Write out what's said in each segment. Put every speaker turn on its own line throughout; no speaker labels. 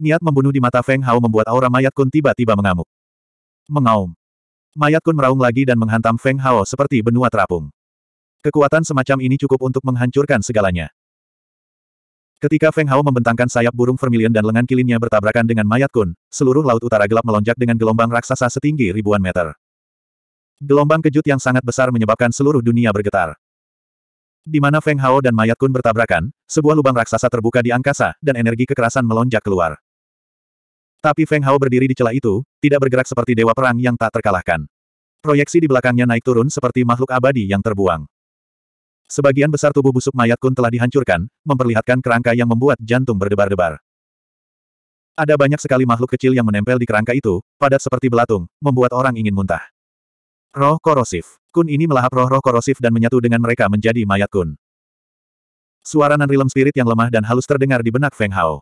Niat membunuh di mata Feng Hao membuat aura mayat Kun tiba-tiba mengamuk. Mengaum. Mayat Kun meraung lagi dan menghantam Feng Hao seperti benua terapung. Kekuatan semacam ini cukup untuk menghancurkan segalanya. Ketika Feng Hao membentangkan sayap burung vermilion dan lengan kilinnya bertabrakan dengan mayat kun, seluruh laut utara gelap melonjak dengan gelombang raksasa setinggi ribuan meter. Gelombang kejut yang sangat besar menyebabkan seluruh dunia bergetar. Di mana Feng Hao dan mayat kun bertabrakan, sebuah lubang raksasa terbuka di angkasa, dan energi kekerasan melonjak keluar. Tapi Feng Hao berdiri di celah itu, tidak bergerak seperti dewa perang yang tak terkalahkan. Proyeksi di belakangnya naik turun seperti makhluk abadi yang terbuang. Sebagian besar tubuh busuk mayat Kun telah dihancurkan, memperlihatkan kerangka yang membuat jantung berdebar-debar. Ada banyak sekali makhluk kecil yang menempel di kerangka itu, padat seperti belatung, membuat orang ingin muntah. Roh korosif. Kun ini melahap roh-roh korosif dan menyatu dengan mereka menjadi mayat Kun. Suara nan realm spirit yang lemah dan halus terdengar di benak Feng Hao.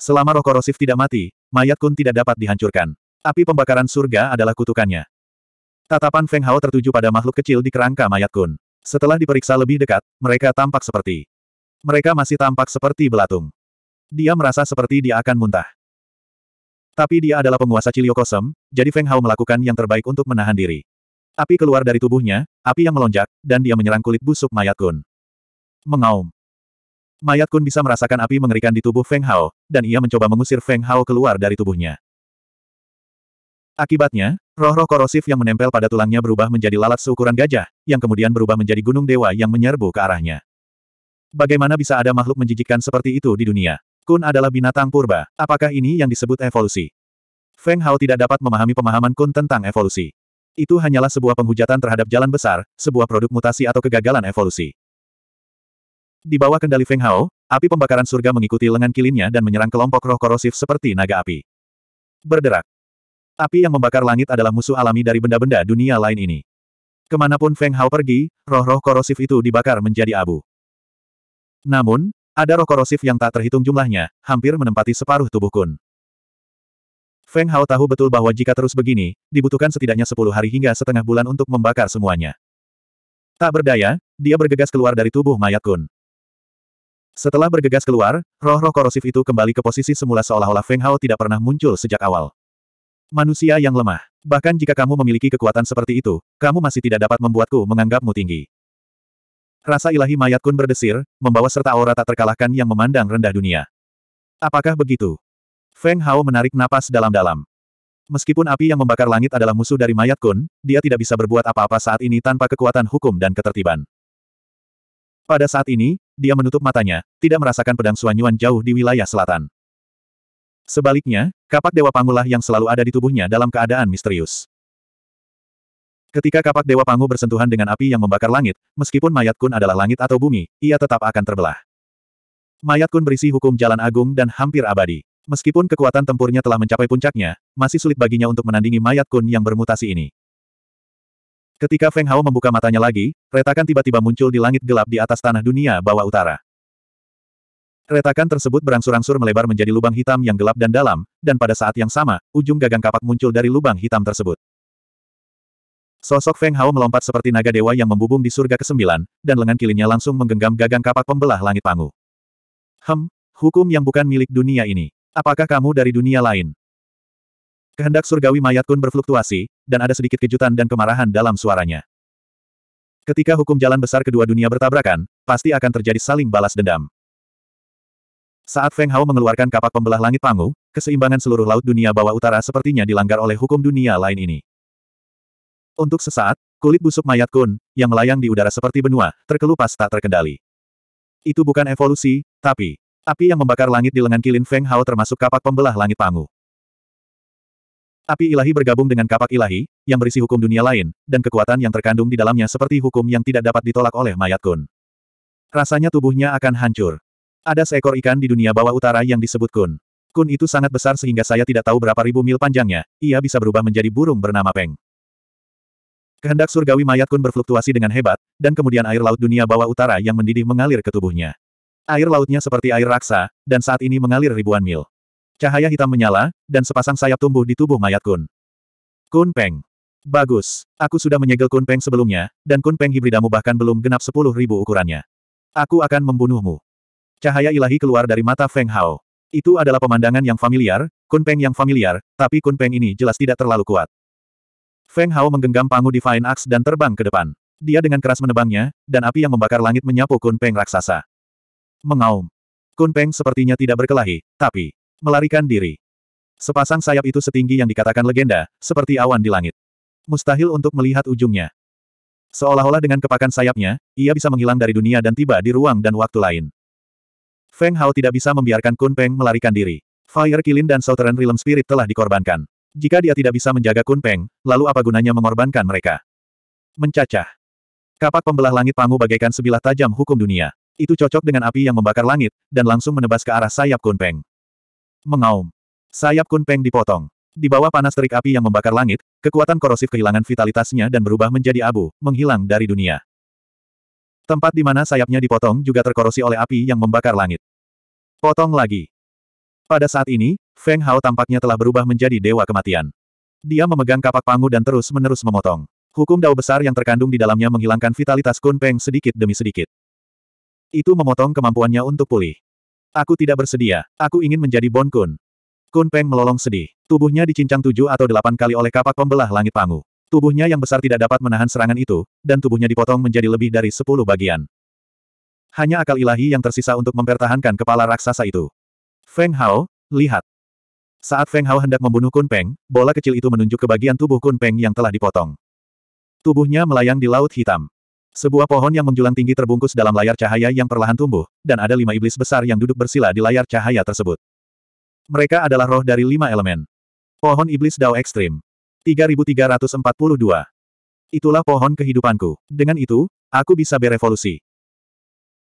Selama roh korosif tidak mati, mayat Kun tidak dapat dihancurkan. Api pembakaran surga adalah kutukannya. Tatapan Feng Hao tertuju pada makhluk kecil di kerangka mayat Kun. Setelah diperiksa lebih dekat, mereka tampak seperti. Mereka masih tampak seperti belatung. Dia merasa seperti dia akan muntah. Tapi dia adalah penguasa Ciliokosem, jadi Feng Hao melakukan yang terbaik untuk menahan diri. Api keluar dari tubuhnya, api yang melonjak, dan dia menyerang kulit busuk mayat Kun. Mengaum. Mayat Kun bisa merasakan api mengerikan di tubuh Feng Hao, dan ia mencoba mengusir Feng Hao keluar dari tubuhnya. Akibatnya, roh-roh korosif yang menempel pada tulangnya berubah menjadi lalat seukuran gajah, yang kemudian berubah menjadi gunung dewa yang menyerbu ke arahnya. Bagaimana bisa ada makhluk menjijikkan seperti itu di dunia? Kun adalah binatang purba, apakah ini yang disebut evolusi? Feng Hao tidak dapat memahami pemahaman Kun tentang evolusi. Itu hanyalah sebuah penghujatan terhadap jalan besar, sebuah produk mutasi atau kegagalan evolusi. Di bawah kendali Feng Hao, api pembakaran surga mengikuti lengan kilinnya dan menyerang kelompok roh korosif seperti naga api. Berderak. Api yang membakar langit adalah musuh alami dari benda-benda dunia lain ini. Kemanapun Feng Hao pergi, roh-roh korosif itu dibakar menjadi abu. Namun, ada roh korosif yang tak terhitung jumlahnya, hampir menempati separuh tubuh Kun. Feng Hao tahu betul bahwa jika terus begini, dibutuhkan setidaknya sepuluh hari hingga setengah bulan untuk membakar semuanya. Tak berdaya, dia bergegas keluar dari tubuh mayat Kun. Setelah bergegas keluar, roh-roh korosif itu kembali ke posisi semula seolah-olah Feng Hao tidak pernah muncul sejak awal. Manusia yang lemah. Bahkan jika kamu memiliki kekuatan seperti itu, kamu masih tidak dapat membuatku menganggapmu tinggi. Rasa ilahi mayat kun berdesir, membawa serta aura tak terkalahkan yang memandang rendah dunia. Apakah begitu? Feng Hao menarik napas dalam-dalam. Meskipun api yang membakar langit adalah musuh dari mayat kun, dia tidak bisa berbuat apa-apa saat ini tanpa kekuatan hukum dan ketertiban. Pada saat ini, dia menutup matanya, tidak merasakan pedang suanyuan jauh di wilayah selatan. Sebaliknya, kapak Dewa Pangulah yang selalu ada di tubuhnya dalam keadaan misterius. Ketika kapak Dewa Pangu bersentuhan dengan api yang membakar langit, meskipun mayat kun adalah langit atau bumi, ia tetap akan terbelah. Mayat kun berisi hukum jalan agung dan hampir abadi. Meskipun kekuatan tempurnya telah mencapai puncaknya, masih sulit baginya untuk menandingi mayat kun yang bermutasi ini. Ketika Feng Hao membuka matanya lagi, retakan tiba-tiba muncul di langit gelap di atas tanah dunia bawah utara. Retakan tersebut berangsur-angsur melebar menjadi lubang hitam yang gelap dan dalam, dan pada saat yang sama, ujung gagang kapak muncul dari lubang hitam tersebut. Sosok Feng Hao melompat seperti naga dewa yang membubung di surga ke-9, dan lengan kirinya langsung menggenggam gagang kapak pembelah langit pangu. Hem, hukum yang bukan milik dunia ini. Apakah kamu dari dunia lain? Kehendak surgawi mayat kun berfluktuasi, dan ada sedikit kejutan dan kemarahan dalam suaranya. Ketika hukum jalan besar kedua dunia bertabrakan, pasti akan terjadi saling balas dendam. Saat Feng Hao mengeluarkan kapak pembelah langit Pangu, keseimbangan seluruh laut dunia bawah utara sepertinya dilanggar oleh hukum dunia lain ini. Untuk sesaat, kulit busuk mayat kun, yang melayang di udara seperti benua, terkelupas tak terkendali. Itu bukan evolusi, tapi api yang membakar langit di lengan kilin Feng Hao termasuk kapak pembelah langit Pangu. Api ilahi bergabung dengan kapak ilahi, yang berisi hukum dunia lain, dan kekuatan yang terkandung di dalamnya seperti hukum yang tidak dapat ditolak oleh mayat kun. Rasanya tubuhnya akan hancur. Ada seekor ikan di dunia bawah utara yang disebut kun. Kun itu sangat besar sehingga saya tidak tahu berapa ribu mil panjangnya, ia bisa berubah menjadi burung bernama Peng. Kehendak surgawi mayat kun berfluktuasi dengan hebat, dan kemudian air laut dunia bawah utara yang mendidih mengalir ke tubuhnya. Air lautnya seperti air raksa, dan saat ini mengalir ribuan mil. Cahaya hitam menyala, dan sepasang sayap tumbuh di tubuh mayat Kun. Kun Peng. Bagus. Aku sudah menyegel Kun Peng sebelumnya, dan Kun Peng hibridamu bahkan belum genap sepuluh ribu ukurannya. Aku akan membunuhmu. Cahaya ilahi keluar dari mata Feng Hao. Itu adalah pemandangan yang familiar, Kun Peng yang familiar, tapi Kun Peng ini jelas tidak terlalu kuat. Feng Hao menggenggam pangu Divine Axe dan terbang ke depan. Dia dengan keras menebangnya, dan api yang membakar langit menyapu Kun Peng raksasa. Mengaum. Kun Peng sepertinya tidak berkelahi, tapi Melarikan diri. Sepasang sayap itu setinggi yang dikatakan legenda, seperti awan di langit. Mustahil untuk melihat ujungnya. Seolah-olah dengan kepakan sayapnya, ia bisa menghilang dari dunia dan tiba di ruang dan waktu lain. Feng Hao tidak bisa membiarkan Kun Peng melarikan diri. Fire Kilin dan Southern Realm Spirit telah dikorbankan. Jika dia tidak bisa menjaga Kun Peng, lalu apa gunanya mengorbankan mereka? Mencacah. Kapak pembelah langit pangu bagaikan sebilah tajam hukum dunia. Itu cocok dengan api yang membakar langit, dan langsung menebas ke arah sayap Kun Peng. Mengaum. Sayap Kunpeng dipotong. Di bawah panas terik api yang membakar langit, kekuatan korosif kehilangan vitalitasnya dan berubah menjadi abu, menghilang dari dunia. Tempat di mana sayapnya dipotong juga terkorosi oleh api yang membakar langit. Potong lagi. Pada saat ini, Feng Hao tampaknya telah berubah menjadi dewa kematian. Dia memegang kapak pangu dan terus-menerus memotong. Hukum dao besar yang terkandung di dalamnya menghilangkan vitalitas Kun Peng sedikit demi sedikit. Itu memotong kemampuannya untuk pulih. Aku tidak bersedia. Aku ingin menjadi Bon Kun. Kun Peng melolong sedih. Tubuhnya dicincang tujuh atau delapan kali oleh kapak pembelah langit Pangu. Tubuhnya yang besar tidak dapat menahan serangan itu, dan tubuhnya dipotong menjadi lebih dari sepuluh bagian. Hanya akal ilahi yang tersisa untuk mempertahankan kepala raksasa itu. Feng Hao, lihat. Saat Feng Hao hendak membunuh Kun Peng, bola kecil itu menunjuk ke bagian tubuh Kun Peng yang telah dipotong. Tubuhnya melayang di laut hitam. Sebuah pohon yang menjulang tinggi terbungkus dalam layar cahaya yang perlahan tumbuh, dan ada lima iblis besar yang duduk bersila di layar cahaya tersebut. Mereka adalah roh dari lima elemen. Pohon Iblis Dao Ekstrim. 3342. Itulah pohon kehidupanku. Dengan itu, aku bisa berevolusi.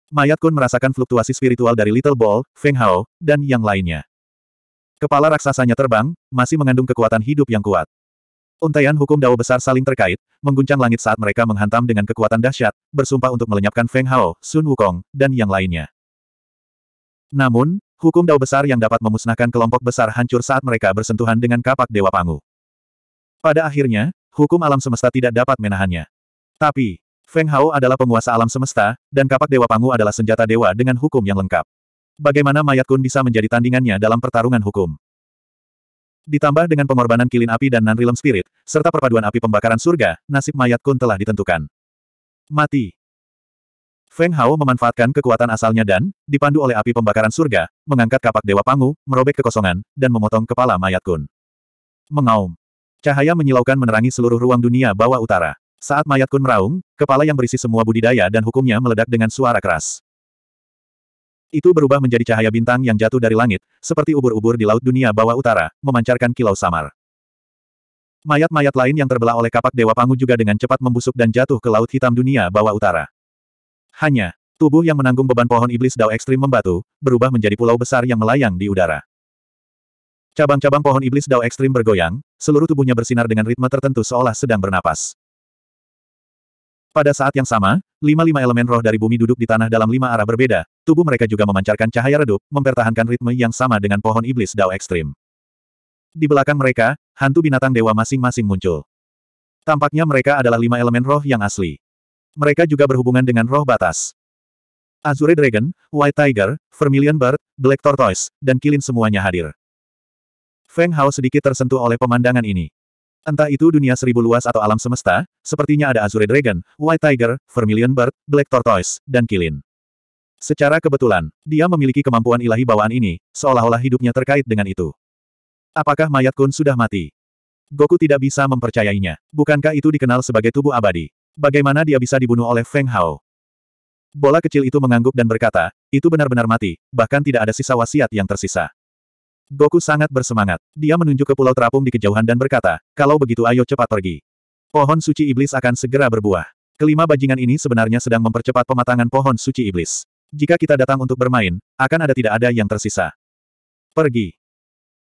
Mayat Kun merasakan fluktuasi spiritual dari Little Ball, Feng Hao, dan yang lainnya. Kepala raksasanya terbang, masih mengandung kekuatan hidup yang kuat. Untaian hukum dao besar saling terkait, mengguncang langit saat mereka menghantam dengan kekuatan dahsyat, bersumpah untuk melenyapkan Feng Hao, Sun Wukong, dan yang lainnya. Namun, hukum dao besar yang dapat memusnahkan kelompok besar hancur saat mereka bersentuhan dengan kapak Dewa Pangu. Pada akhirnya, hukum alam semesta tidak dapat menahannya. Tapi, Feng Hao adalah penguasa alam semesta, dan kapak Dewa Pangu adalah senjata dewa dengan hukum yang lengkap. Bagaimana Mayat Kun bisa menjadi tandingannya dalam pertarungan hukum? Ditambah dengan pengorbanan kilin api dan nan rilem spirit, serta perpaduan api pembakaran surga, nasib mayat Kun telah ditentukan. Mati. Feng Hao memanfaatkan kekuatan asalnya dan, dipandu oleh api pembakaran surga, mengangkat kapak Dewa Pangu, merobek kekosongan, dan memotong kepala mayat Kun. Mengaum. Cahaya menyilaukan menerangi seluruh ruang dunia bawah utara. Saat mayat Kun meraung, kepala yang berisi semua budidaya dan hukumnya meledak dengan suara keras. Itu berubah menjadi cahaya bintang yang jatuh dari langit, seperti ubur-ubur di laut dunia bawah utara, memancarkan kilau samar. Mayat-mayat lain yang terbelah oleh kapak Dewa Pangu juga dengan cepat membusuk dan jatuh ke laut hitam dunia bawah utara. Hanya, tubuh yang menanggung beban pohon iblis Dao ekstrim membatu, berubah menjadi pulau besar yang melayang di udara. Cabang-cabang pohon iblis Dao ekstrim bergoyang, seluruh tubuhnya bersinar dengan ritme tertentu seolah sedang bernapas. Pada saat yang sama, lima-lima elemen roh dari bumi duduk di tanah dalam lima arah berbeda, tubuh mereka juga memancarkan cahaya redup, mempertahankan ritme yang sama dengan pohon iblis dao ekstrim. Di belakang mereka, hantu binatang dewa masing-masing muncul. Tampaknya mereka adalah lima elemen roh yang asli. Mereka juga berhubungan dengan roh batas. Azure Dragon, White Tiger, Vermilion Bird, Black Tortoise, dan Kilin semuanya hadir. Feng Hao sedikit tersentuh oleh pemandangan ini. Entah itu dunia seribu luas atau alam semesta, sepertinya ada Azure Dragon, White Tiger, Vermilion Bird, Black Tortoise, dan Kilin. Secara kebetulan, dia memiliki kemampuan ilahi bawaan ini, seolah-olah hidupnya terkait dengan itu. Apakah mayat Kun sudah mati? Goku tidak bisa mempercayainya. Bukankah itu dikenal sebagai tubuh abadi? Bagaimana dia bisa dibunuh oleh Feng Hao? Bola kecil itu mengangguk dan berkata, itu benar-benar mati, bahkan tidak ada sisa wasiat yang tersisa. Goku sangat bersemangat. Dia menunjuk ke pulau terapung di kejauhan dan berkata, kalau begitu ayo cepat pergi. Pohon suci iblis akan segera berbuah. Kelima bajingan ini sebenarnya sedang mempercepat pematangan pohon suci iblis. Jika kita datang untuk bermain, akan ada tidak ada yang tersisa. Pergi.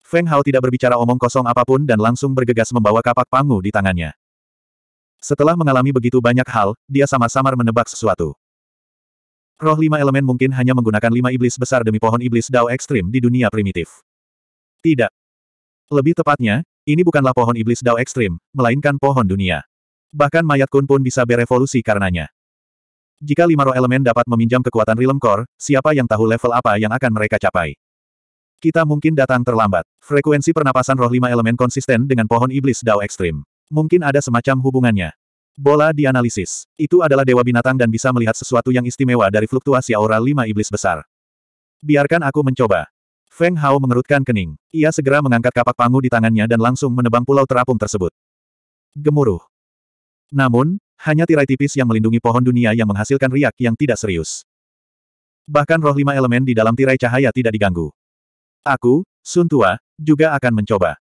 Feng Hao tidak berbicara omong kosong apapun dan langsung bergegas membawa kapak pangu di tangannya. Setelah mengalami begitu banyak hal, dia samar-samar menebak sesuatu. Roh lima elemen mungkin hanya menggunakan lima iblis besar demi pohon iblis Dao ekstrim di dunia primitif. Tidak. Lebih tepatnya, ini bukanlah pohon iblis Dao ekstrim, melainkan pohon dunia. Bahkan mayat kun pun bisa berevolusi karenanya. Jika lima roh elemen dapat meminjam kekuatan Realm Core, siapa yang tahu level apa yang akan mereka capai? Kita mungkin datang terlambat. Frekuensi pernapasan roh lima elemen konsisten dengan pohon iblis Dao ekstrim. Mungkin ada semacam hubungannya. Bola dianalisis. Itu adalah dewa binatang dan bisa melihat sesuatu yang istimewa dari fluktuasi aura lima iblis besar. Biarkan aku mencoba. Feng Hao mengerutkan kening. Ia segera mengangkat kapak pangu di tangannya dan langsung menebang pulau terapung tersebut. Gemuruh. Namun, hanya tirai tipis yang melindungi pohon dunia yang menghasilkan riak yang tidak serius. Bahkan roh lima elemen di dalam tirai cahaya tidak diganggu. Aku, Sun Tua, juga akan mencoba.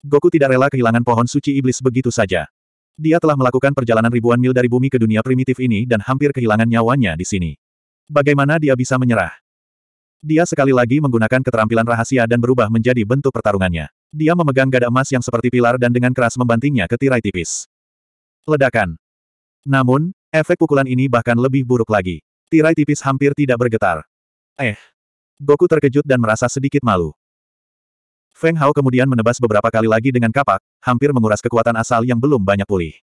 Goku tidak rela kehilangan pohon suci iblis begitu saja. Dia telah melakukan perjalanan ribuan mil dari bumi ke dunia primitif ini dan hampir kehilangan nyawanya di sini. Bagaimana dia bisa menyerah? Dia sekali lagi menggunakan keterampilan rahasia dan berubah menjadi bentuk pertarungannya. Dia memegang gada emas yang seperti pilar dan dengan keras membantingnya ke tirai tipis. Ledakan. Namun, efek pukulan ini bahkan lebih buruk lagi. Tirai tipis hampir tidak bergetar. Eh. Goku terkejut dan merasa sedikit malu. Feng Hao kemudian menebas beberapa kali lagi dengan kapak, hampir menguras kekuatan asal yang belum banyak pulih.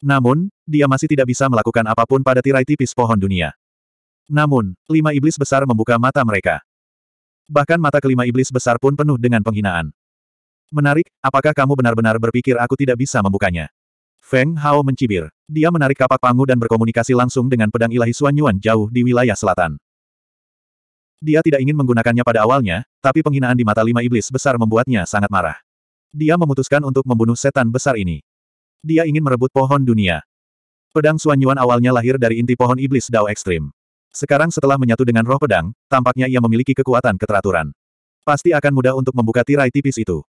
Namun, dia masih tidak bisa melakukan apapun pada tirai tipis pohon dunia. Namun, lima iblis besar membuka mata mereka. Bahkan mata kelima iblis besar pun penuh dengan penghinaan. Menarik, apakah kamu benar-benar berpikir aku tidak bisa membukanya? Feng Hao mencibir. Dia menarik kapak pangu dan berkomunikasi langsung dengan pedang ilahi Xuan Yuan jauh di wilayah selatan. Dia tidak ingin menggunakannya pada awalnya, tapi penghinaan di mata lima iblis besar membuatnya sangat marah. Dia memutuskan untuk membunuh setan besar ini. Dia ingin merebut pohon dunia. Pedang Xuan Yuan awalnya lahir dari inti pohon iblis Dao Ekstrim. Sekarang setelah menyatu dengan roh pedang, tampaknya ia memiliki kekuatan keteraturan. Pasti akan mudah untuk membuka tirai tipis itu.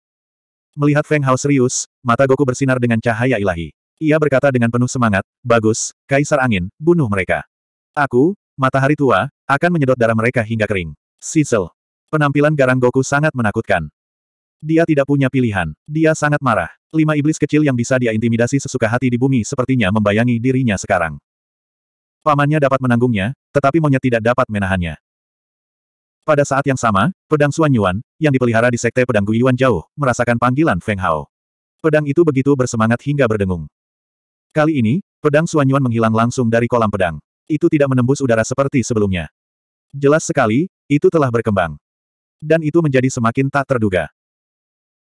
Melihat Feng Hao serius, mata Goku bersinar dengan cahaya ilahi. Ia berkata dengan penuh semangat, Bagus, Kaisar Angin, bunuh mereka. Aku, matahari tua, akan menyedot darah mereka hingga kering. Sisel. Penampilan garang Goku sangat menakutkan. Dia tidak punya pilihan. Dia sangat marah. Lima iblis kecil yang bisa dia intimidasi sesuka hati di bumi sepertinya membayangi dirinya sekarang. Pamannya dapat menanggungnya, tetapi monyet tidak dapat menahannya. Pada saat yang sama, pedang Xuan Yuan, yang dipelihara di sekte pedang Guyuan jauh, merasakan panggilan Feng Hao. Pedang itu begitu bersemangat hingga berdengung. Kali ini, pedang Xuan Yuan menghilang langsung dari kolam pedang. Itu tidak menembus udara seperti sebelumnya. Jelas sekali, itu telah berkembang. Dan itu menjadi semakin tak terduga.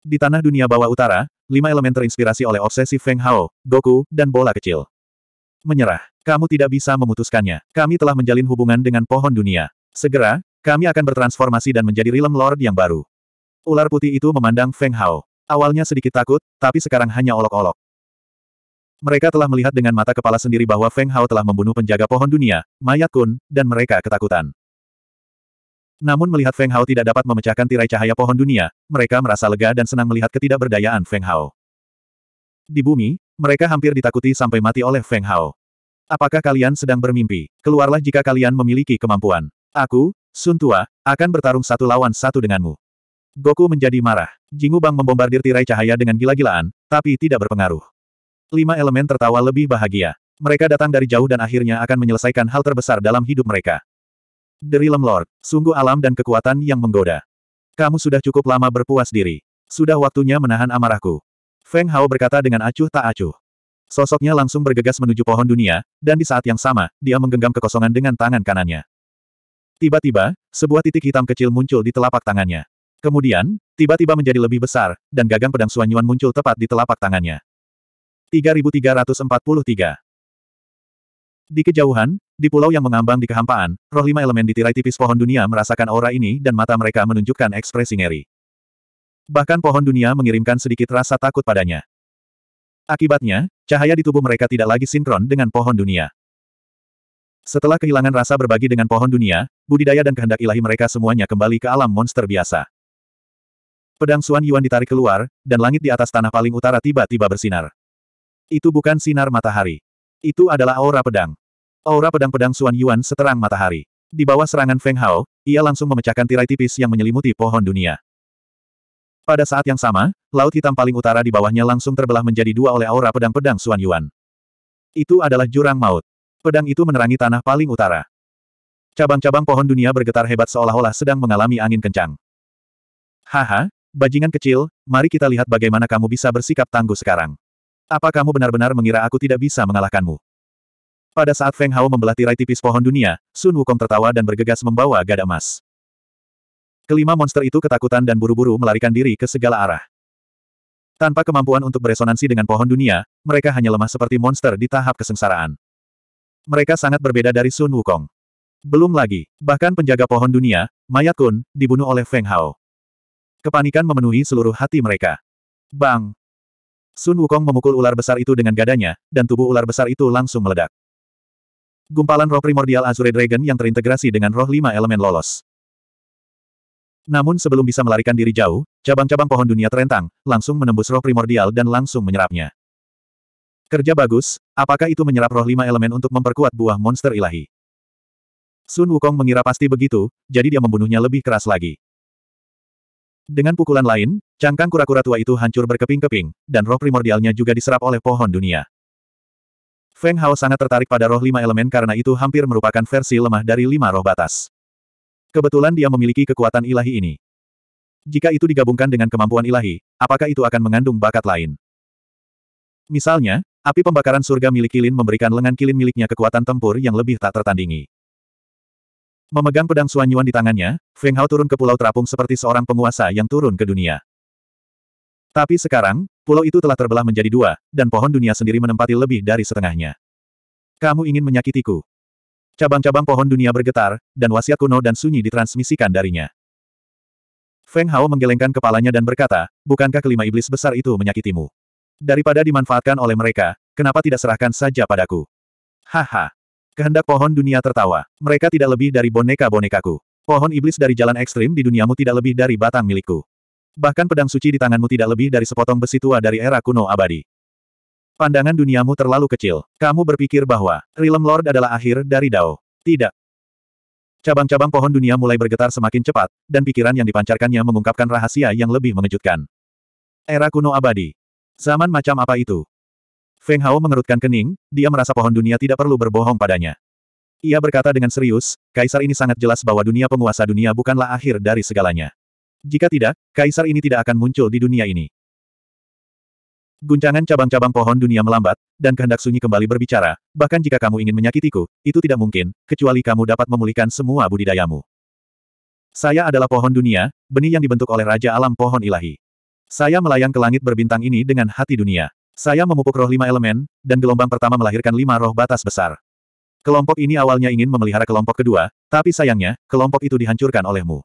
Di tanah dunia bawah utara, lima elemen terinspirasi oleh obsesi Feng Hao, Goku, dan bola kecil. Menyerah. Kamu tidak bisa memutuskannya. Kami telah menjalin hubungan dengan pohon dunia. Segera, kami akan bertransformasi dan menjadi Realm Lord yang baru. Ular putih itu memandang Feng Hao. Awalnya sedikit takut, tapi sekarang hanya olok-olok. Mereka telah melihat dengan mata kepala sendiri bahwa Feng Hao telah membunuh penjaga pohon dunia, Mayat Kun, dan mereka ketakutan. Namun melihat Feng Hao tidak dapat memecahkan tirai cahaya pohon dunia, mereka merasa lega dan senang melihat ketidakberdayaan Feng Hao. Di bumi, mereka hampir ditakuti sampai mati oleh Feng Hao. Apakah kalian sedang bermimpi? Keluarlah jika kalian memiliki kemampuan. Aku, Sun Tua, akan bertarung satu lawan satu denganmu. Goku menjadi marah. Jingu Bang membombardir tirai cahaya dengan gila-gilaan, tapi tidak berpengaruh. Lima elemen tertawa lebih bahagia. Mereka datang dari jauh dan akhirnya akan menyelesaikan hal terbesar dalam hidup mereka. Derilem Lord, sungguh alam dan kekuatan yang menggoda. Kamu sudah cukup lama berpuas diri. Sudah waktunya menahan amarahku. Feng Hao berkata dengan acuh tak acuh. Sosoknya langsung bergegas menuju pohon dunia, dan di saat yang sama, dia menggenggam kekosongan dengan tangan kanannya. Tiba-tiba, sebuah titik hitam kecil muncul di telapak tangannya. Kemudian, tiba-tiba menjadi lebih besar, dan gagang pedang Suanyuan muncul tepat di telapak tangannya. 3343 Di kejauhan, di pulau yang mengambang di kehampaan, roh lima elemen di tirai tipis pohon dunia merasakan aura ini dan mata mereka menunjukkan ekspresi ngeri. Bahkan pohon dunia mengirimkan sedikit rasa takut padanya. Akibatnya, cahaya di tubuh mereka tidak lagi sinkron dengan pohon dunia. Setelah kehilangan rasa berbagi dengan pohon dunia, budidaya dan kehendak ilahi mereka semuanya kembali ke alam monster biasa. Pedang Suan Yuan ditarik keluar, dan langit di atas tanah paling utara tiba-tiba bersinar. Itu bukan sinar matahari. Itu adalah aura pedang. Aura pedang-pedang Suan Yuan seterang matahari. Di bawah serangan Feng Hao, ia langsung memecahkan tirai tipis yang menyelimuti pohon dunia. Pada saat yang sama, laut hitam paling utara di bawahnya langsung terbelah menjadi dua oleh aura pedang-pedang Xuan Yuan. Itu adalah jurang maut. Pedang itu menerangi tanah paling utara. Cabang-cabang pohon dunia bergetar hebat seolah-olah sedang mengalami angin kencang. Haha, bajingan kecil, mari kita lihat bagaimana kamu bisa bersikap tangguh sekarang. Apa kamu benar-benar mengira aku tidak bisa mengalahkanmu? Pada saat Feng Hao membelah tirai tipis pohon dunia, Sun Wukong tertawa dan bergegas membawa gada emas. Kelima monster itu ketakutan dan buru-buru melarikan diri ke segala arah. Tanpa kemampuan untuk beresonansi dengan pohon dunia, mereka hanya lemah seperti monster di tahap kesengsaraan. Mereka sangat berbeda dari Sun Wukong. Belum lagi, bahkan penjaga pohon dunia, Mayat Kun, dibunuh oleh Feng Hao. Kepanikan memenuhi seluruh hati mereka. Bang! Sun Wukong memukul ular besar itu dengan gadanya, dan tubuh ular besar itu langsung meledak. Gumpalan roh primordial Azure Dragon yang terintegrasi dengan roh lima elemen lolos. Namun sebelum bisa melarikan diri jauh, cabang-cabang pohon dunia terentang, langsung menembus roh primordial dan langsung menyerapnya. Kerja bagus, apakah itu menyerap roh lima elemen untuk memperkuat buah monster ilahi? Sun Wukong mengira pasti begitu, jadi dia membunuhnya lebih keras lagi. Dengan pukulan lain, cangkang kura-kura tua itu hancur berkeping-keping, dan roh primordialnya juga diserap oleh pohon dunia. Feng Hao sangat tertarik pada roh lima elemen karena itu hampir merupakan versi lemah dari lima roh batas. Kebetulan dia memiliki kekuatan ilahi ini. Jika itu digabungkan dengan kemampuan ilahi, apakah itu akan mengandung bakat lain? Misalnya, api pembakaran surga milik Kilin memberikan lengan Kilin miliknya kekuatan tempur yang lebih tak tertandingi. Memegang pedang Suanyuan di tangannya, Feng Hao turun ke Pulau Terapung seperti seorang penguasa yang turun ke dunia. Tapi sekarang, pulau itu telah terbelah menjadi dua, dan pohon dunia sendiri menempati lebih dari setengahnya. Kamu ingin menyakitiku? Cabang-cabang pohon dunia bergetar, dan wasiat kuno dan sunyi ditransmisikan darinya. Feng Hao menggelengkan kepalanya dan berkata, bukankah kelima iblis besar itu menyakitimu? Daripada dimanfaatkan oleh mereka, kenapa tidak serahkan saja padaku? Haha. Kehendak pohon dunia tertawa. Mereka tidak lebih dari boneka-bonekaku. Pohon iblis dari jalan ekstrim di duniamu tidak lebih dari batang milikku. Bahkan pedang suci di tanganmu tidak lebih dari sepotong besi tua dari era kuno abadi. Pandangan duniamu terlalu kecil. Kamu berpikir bahwa Realm Lord adalah akhir dari Dao. Tidak. Cabang-cabang pohon dunia mulai bergetar semakin cepat, dan pikiran yang dipancarkannya mengungkapkan rahasia yang lebih mengejutkan. Era kuno abadi. Zaman macam apa itu? Feng Hao mengerutkan kening, dia merasa pohon dunia tidak perlu berbohong padanya. Ia berkata dengan serius, kaisar ini sangat jelas bahwa dunia penguasa dunia bukanlah akhir dari segalanya. Jika tidak, kaisar ini tidak akan muncul di dunia ini. Guncangan cabang-cabang pohon dunia melambat, dan kehendak sunyi kembali berbicara, bahkan jika kamu ingin menyakitiku, itu tidak mungkin, kecuali kamu dapat memulihkan semua budidayamu. Saya adalah pohon dunia, benih yang dibentuk oleh Raja Alam Pohon Ilahi. Saya melayang ke langit berbintang ini dengan hati dunia. Saya memupuk roh lima elemen, dan gelombang pertama melahirkan lima roh batas besar. Kelompok ini awalnya ingin memelihara kelompok kedua, tapi sayangnya, kelompok itu dihancurkan olehmu.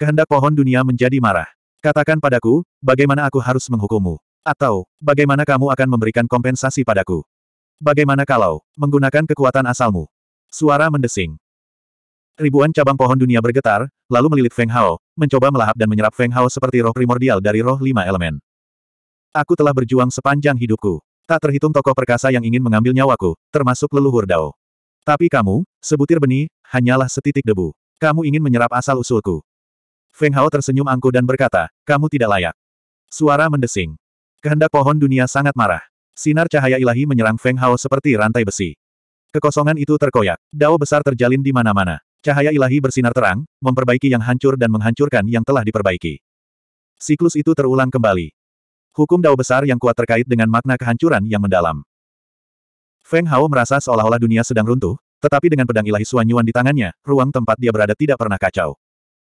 Kehendak pohon dunia menjadi marah. Katakan padaku, bagaimana aku harus menghukummu? Atau, bagaimana kamu akan memberikan kompensasi padaku? Bagaimana kalau, menggunakan kekuatan asalmu? Suara mendesing. Ribuan cabang pohon dunia bergetar, lalu melilit Feng Hao, mencoba melahap dan menyerap Feng Hao seperti roh primordial dari roh lima elemen. Aku telah berjuang sepanjang hidupku. Tak terhitung tokoh perkasa yang ingin mengambil nyawaku, termasuk leluhur Dao. Tapi kamu, sebutir benih, hanyalah setitik debu. Kamu ingin menyerap asal-usulku. Feng Hao tersenyum angkuh dan berkata, kamu tidak layak. Suara mendesing. Kehendak pohon dunia sangat marah. Sinar cahaya ilahi menyerang Feng Hao seperti rantai besi. Kekosongan itu terkoyak. Dao besar terjalin di mana-mana. Cahaya ilahi bersinar terang, memperbaiki yang hancur dan menghancurkan yang telah diperbaiki. Siklus itu terulang kembali. Hukum dao besar yang kuat terkait dengan makna kehancuran yang mendalam. Feng Hao merasa seolah-olah dunia sedang runtuh, tetapi dengan pedang ilahi Suan Yuan di tangannya, ruang tempat dia berada tidak pernah kacau.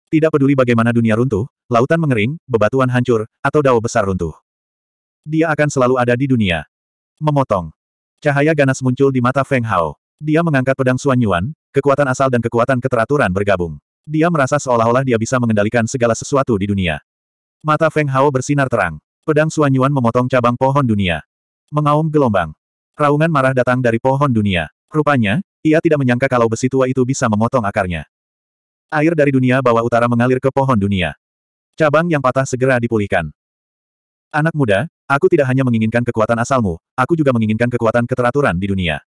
Tidak peduli bagaimana dunia runtuh, lautan mengering, bebatuan hancur, atau dao besar runtuh. Dia akan selalu ada di dunia. Memotong. Cahaya ganas muncul di mata Feng Hao. Dia mengangkat pedang Suanyuan. Yuan, kekuatan asal dan kekuatan keteraturan bergabung. Dia merasa seolah-olah dia bisa mengendalikan segala sesuatu di dunia. Mata Feng Hao bersinar terang. Pedang Suanyuan Yuan memotong cabang pohon dunia. Mengaum gelombang. Raungan marah datang dari pohon dunia. Rupanya, ia tidak menyangka kalau besi tua itu bisa memotong akarnya. Air dari dunia bawah utara mengalir ke pohon dunia. Cabang yang patah segera dipulihkan. Anak muda, aku tidak hanya menginginkan kekuatan asalmu, aku juga menginginkan kekuatan keteraturan di dunia.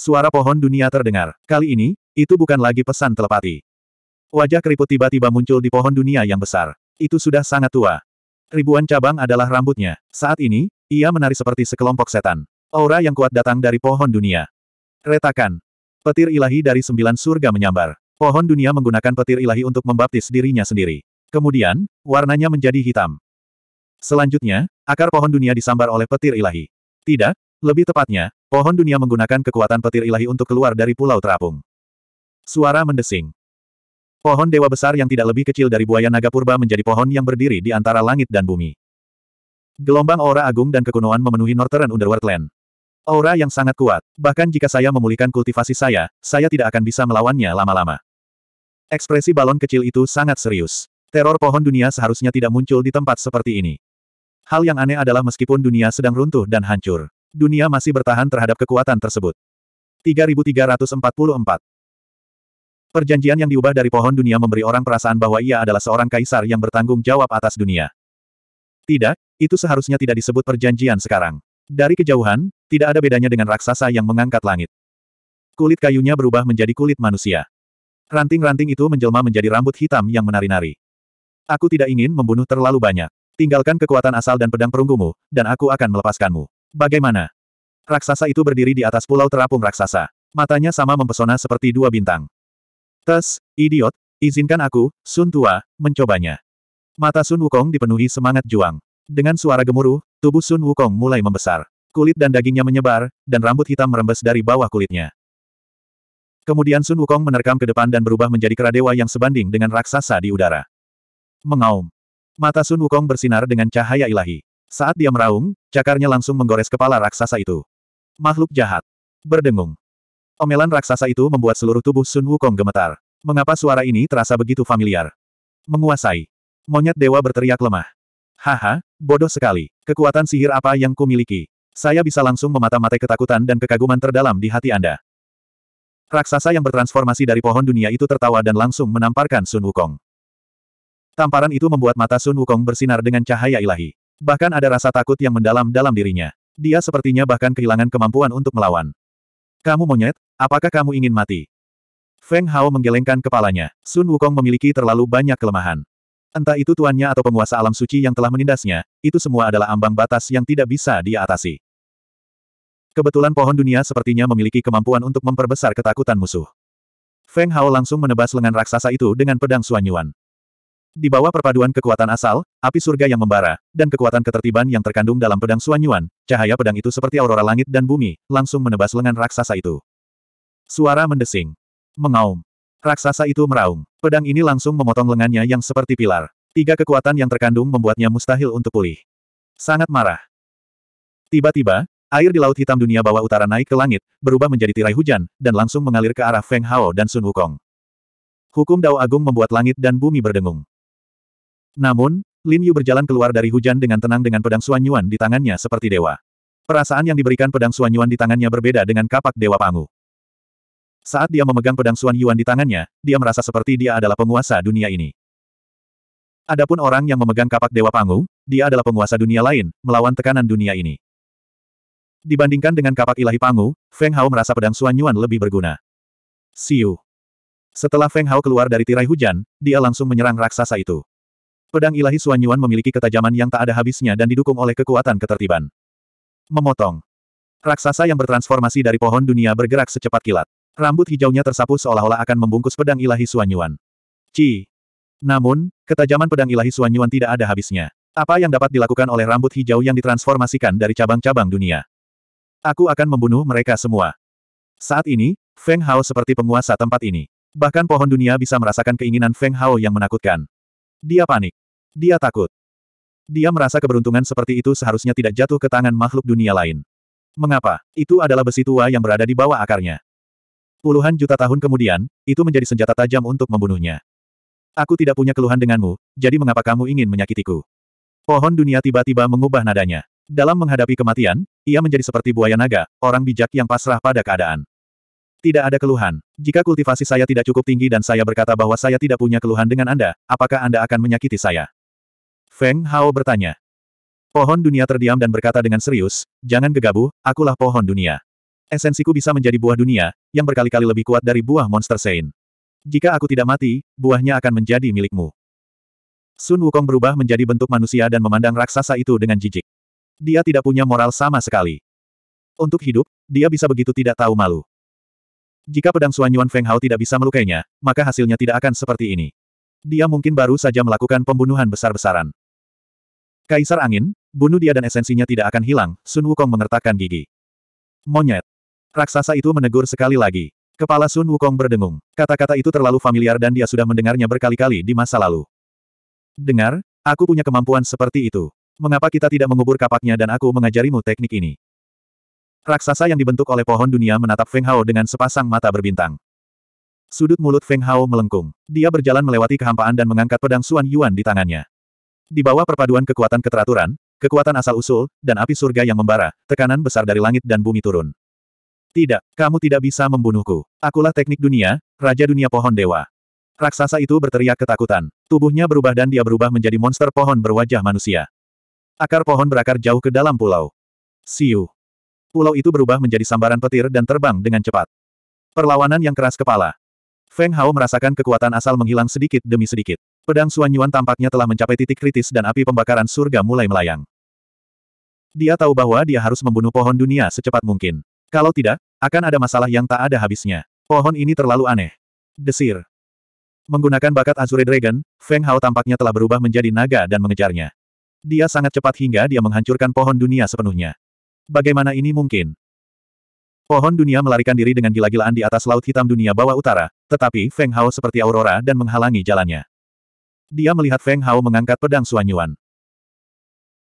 Suara pohon dunia terdengar. Kali ini, itu bukan lagi pesan telepati. Wajah keriput tiba-tiba muncul di pohon dunia yang besar. Itu sudah sangat tua. Ribuan cabang adalah rambutnya. Saat ini, ia menari seperti sekelompok setan. Aura yang kuat datang dari pohon dunia. Retakan. Petir ilahi dari sembilan surga menyambar. Pohon dunia menggunakan petir ilahi untuk membaptis dirinya sendiri. Kemudian, warnanya menjadi hitam. Selanjutnya, akar pohon dunia disambar oleh petir ilahi. Tidak, lebih tepatnya, pohon dunia menggunakan kekuatan petir ilahi untuk keluar dari pulau terapung. Suara mendesing. Pohon dewa besar yang tidak lebih kecil dari buaya naga purba menjadi pohon yang berdiri di antara langit dan bumi. Gelombang aura agung dan kekunoan memenuhi Northern Underworld Land. Aura yang sangat kuat, bahkan jika saya memulihkan kultivasi saya, saya tidak akan bisa melawannya lama-lama. Ekspresi balon kecil itu sangat serius. Teror pohon dunia seharusnya tidak muncul di tempat seperti ini. Hal yang aneh adalah meskipun dunia sedang runtuh dan hancur, dunia masih bertahan terhadap kekuatan tersebut. 3344 Perjanjian yang diubah dari pohon dunia memberi orang perasaan bahwa ia adalah seorang kaisar yang bertanggung jawab atas dunia. Tidak, itu seharusnya tidak disebut perjanjian sekarang. Dari kejauhan, tidak ada bedanya dengan raksasa yang mengangkat langit. Kulit kayunya berubah menjadi kulit manusia. Ranting-ranting itu menjelma menjadi rambut hitam yang menari-nari. Aku tidak ingin membunuh terlalu banyak. Tinggalkan kekuatan asal dan pedang perunggumu, dan aku akan melepaskanmu. Bagaimana? Raksasa itu berdiri di atas pulau terapung raksasa. Matanya sama mempesona seperti dua bintang. Tes, idiot, izinkan aku, Sun Tua, mencobanya. Mata Sun Wukong dipenuhi semangat juang. Dengan suara gemuruh, tubuh Sun Wukong mulai membesar. Kulit dan dagingnya menyebar, dan rambut hitam merembes dari bawah kulitnya. Kemudian Sun Wukong menerkam ke depan dan berubah menjadi keradewa yang sebanding dengan raksasa di udara. Mengaum. Mata Sun Wukong bersinar dengan cahaya ilahi. Saat dia meraung, cakarnya langsung menggores kepala raksasa itu. Makhluk jahat. Berdengung. Omelan raksasa itu membuat seluruh tubuh Sun Wukong gemetar. Mengapa suara ini terasa begitu familiar? Menguasai. Monyet dewa berteriak lemah. Haha, bodoh sekali. Kekuatan sihir apa yang kumiliki? Saya bisa langsung memata-matai ketakutan dan kekaguman terdalam di hati Anda. Raksasa yang bertransformasi dari pohon dunia itu tertawa dan langsung menamparkan Sun Wukong. Tamparan itu membuat mata Sun Wukong bersinar dengan cahaya ilahi. Bahkan ada rasa takut yang mendalam dalam dirinya. Dia sepertinya bahkan kehilangan kemampuan untuk melawan. Kamu monyet, apakah kamu ingin mati? Feng Hao menggelengkan kepalanya. Sun Wukong memiliki terlalu banyak kelemahan. Entah itu tuannya atau penguasa alam suci yang telah menindasnya, itu semua adalah ambang batas yang tidak bisa dia atasi. Kebetulan pohon dunia sepertinya memiliki kemampuan untuk memperbesar ketakutan musuh. Feng Hao langsung menebas lengan raksasa itu dengan pedang Suanyuan. Di bawah perpaduan kekuatan asal, api surga yang membara, dan kekuatan ketertiban yang terkandung dalam pedang Suanyuan, cahaya pedang itu seperti aurora langit dan bumi, langsung menebas lengan raksasa itu. Suara mendesing. Mengaum. Raksasa itu meraung. Pedang ini langsung memotong lengannya yang seperti pilar. Tiga kekuatan yang terkandung membuatnya mustahil untuk pulih. Sangat marah. Tiba-tiba, air di Laut Hitam Dunia bawah utara naik ke langit, berubah menjadi tirai hujan, dan langsung mengalir ke arah Feng Hao dan Sun Wukong. Hukum Dao Agung membuat langit dan bumi berdengung. Namun, Lin Yu berjalan keluar dari hujan dengan tenang dengan pedang Suan Yuan di tangannya seperti dewa. Perasaan yang diberikan pedang Suan Yuan di tangannya berbeda dengan kapak dewa Pangu. Saat dia memegang pedang Suan Yuan di tangannya, dia merasa seperti dia adalah penguasa dunia ini. Adapun orang yang memegang kapak Dewa Pangu, dia adalah penguasa dunia lain, melawan tekanan dunia ini. Dibandingkan dengan kapak ilahi Pangu, Feng Hao merasa pedang Suan Yuan lebih berguna. Siu. Setelah Feng Hao keluar dari tirai hujan, dia langsung menyerang raksasa itu. Pedang ilahi Suanyuan memiliki ketajaman yang tak ada habisnya dan didukung oleh kekuatan ketertiban. Memotong. Raksasa yang bertransformasi dari pohon dunia bergerak secepat kilat. Rambut hijaunya tersapu seolah-olah akan membungkus pedang ilahi Suanyuan. Ci. Namun, ketajaman pedang ilahi Suanyuan tidak ada habisnya. Apa yang dapat dilakukan oleh rambut hijau yang ditransformasikan dari cabang-cabang dunia? Aku akan membunuh mereka semua. Saat ini, Feng Hao seperti penguasa tempat ini. Bahkan pohon dunia bisa merasakan keinginan Feng Hao yang menakutkan. Dia panik. Dia takut. Dia merasa keberuntungan seperti itu seharusnya tidak jatuh ke tangan makhluk dunia lain. Mengapa? Itu adalah besi tua yang berada di bawah akarnya. Puluhan juta tahun kemudian, itu menjadi senjata tajam untuk membunuhnya. Aku tidak punya keluhan denganmu, jadi mengapa kamu ingin menyakitiku? Pohon dunia tiba-tiba mengubah nadanya. Dalam menghadapi kematian, ia menjadi seperti buaya naga, orang bijak yang pasrah pada keadaan. Tidak ada keluhan. Jika kultivasi saya tidak cukup tinggi dan saya berkata bahwa saya tidak punya keluhan dengan Anda, apakah Anda akan menyakiti saya? Feng Hao bertanya. Pohon dunia terdiam dan berkata dengan serius, jangan gegabah, akulah pohon dunia. Esensiku bisa menjadi buah dunia, yang berkali-kali lebih kuat dari buah monster Sein. Jika aku tidak mati, buahnya akan menjadi milikmu. Sun Wukong berubah menjadi bentuk manusia dan memandang raksasa itu dengan jijik. Dia tidak punya moral sama sekali. Untuk hidup, dia bisa begitu tidak tahu malu. Jika pedang Suan Yuan Feng Hao tidak bisa melukainya, maka hasilnya tidak akan seperti ini. Dia mungkin baru saja melakukan pembunuhan besar-besaran. Kaisar Angin, bunuh dia dan esensinya tidak akan hilang, Sun Wukong mengertakkan gigi. Monyet. Raksasa itu menegur sekali lagi. Kepala Sun Wukong berdengung. Kata-kata itu terlalu familiar dan dia sudah mendengarnya berkali-kali di masa lalu. Dengar, aku punya kemampuan seperti itu. Mengapa kita tidak mengubur kapaknya dan aku mengajarimu teknik ini? Raksasa yang dibentuk oleh pohon dunia menatap Feng Hao dengan sepasang mata berbintang. Sudut mulut Feng Hao melengkung. Dia berjalan melewati kehampaan dan mengangkat pedang Suan Yuan di tangannya. Di bawah perpaduan kekuatan keteraturan, kekuatan asal-usul, dan api surga yang membara, tekanan besar dari langit dan bumi turun. Tidak, kamu tidak bisa membunuhku. Akulah teknik dunia, Raja Dunia Pohon Dewa. Raksasa itu berteriak ketakutan. Tubuhnya berubah dan dia berubah menjadi monster pohon berwajah manusia. Akar pohon berakar jauh ke dalam pulau. Siu. Pulau itu berubah menjadi sambaran petir dan terbang dengan cepat. Perlawanan yang keras kepala. Feng Hao merasakan kekuatan asal menghilang sedikit demi sedikit. Pedang Xuan Yuan tampaknya telah mencapai titik kritis dan api pembakaran surga mulai melayang. Dia tahu bahwa dia harus membunuh pohon dunia secepat mungkin. Kalau tidak, akan ada masalah yang tak ada habisnya. Pohon ini terlalu aneh. Desir. Menggunakan bakat Azure Dragon, Feng Hao tampaknya telah berubah menjadi naga dan mengejarnya. Dia sangat cepat hingga dia menghancurkan pohon dunia sepenuhnya. Bagaimana ini mungkin? Pohon dunia melarikan diri dengan gila-gilaan di atas laut hitam dunia bawah utara, tetapi Feng Hao seperti aurora dan menghalangi jalannya. Dia melihat Feng Hao mengangkat pedang Suanyuan.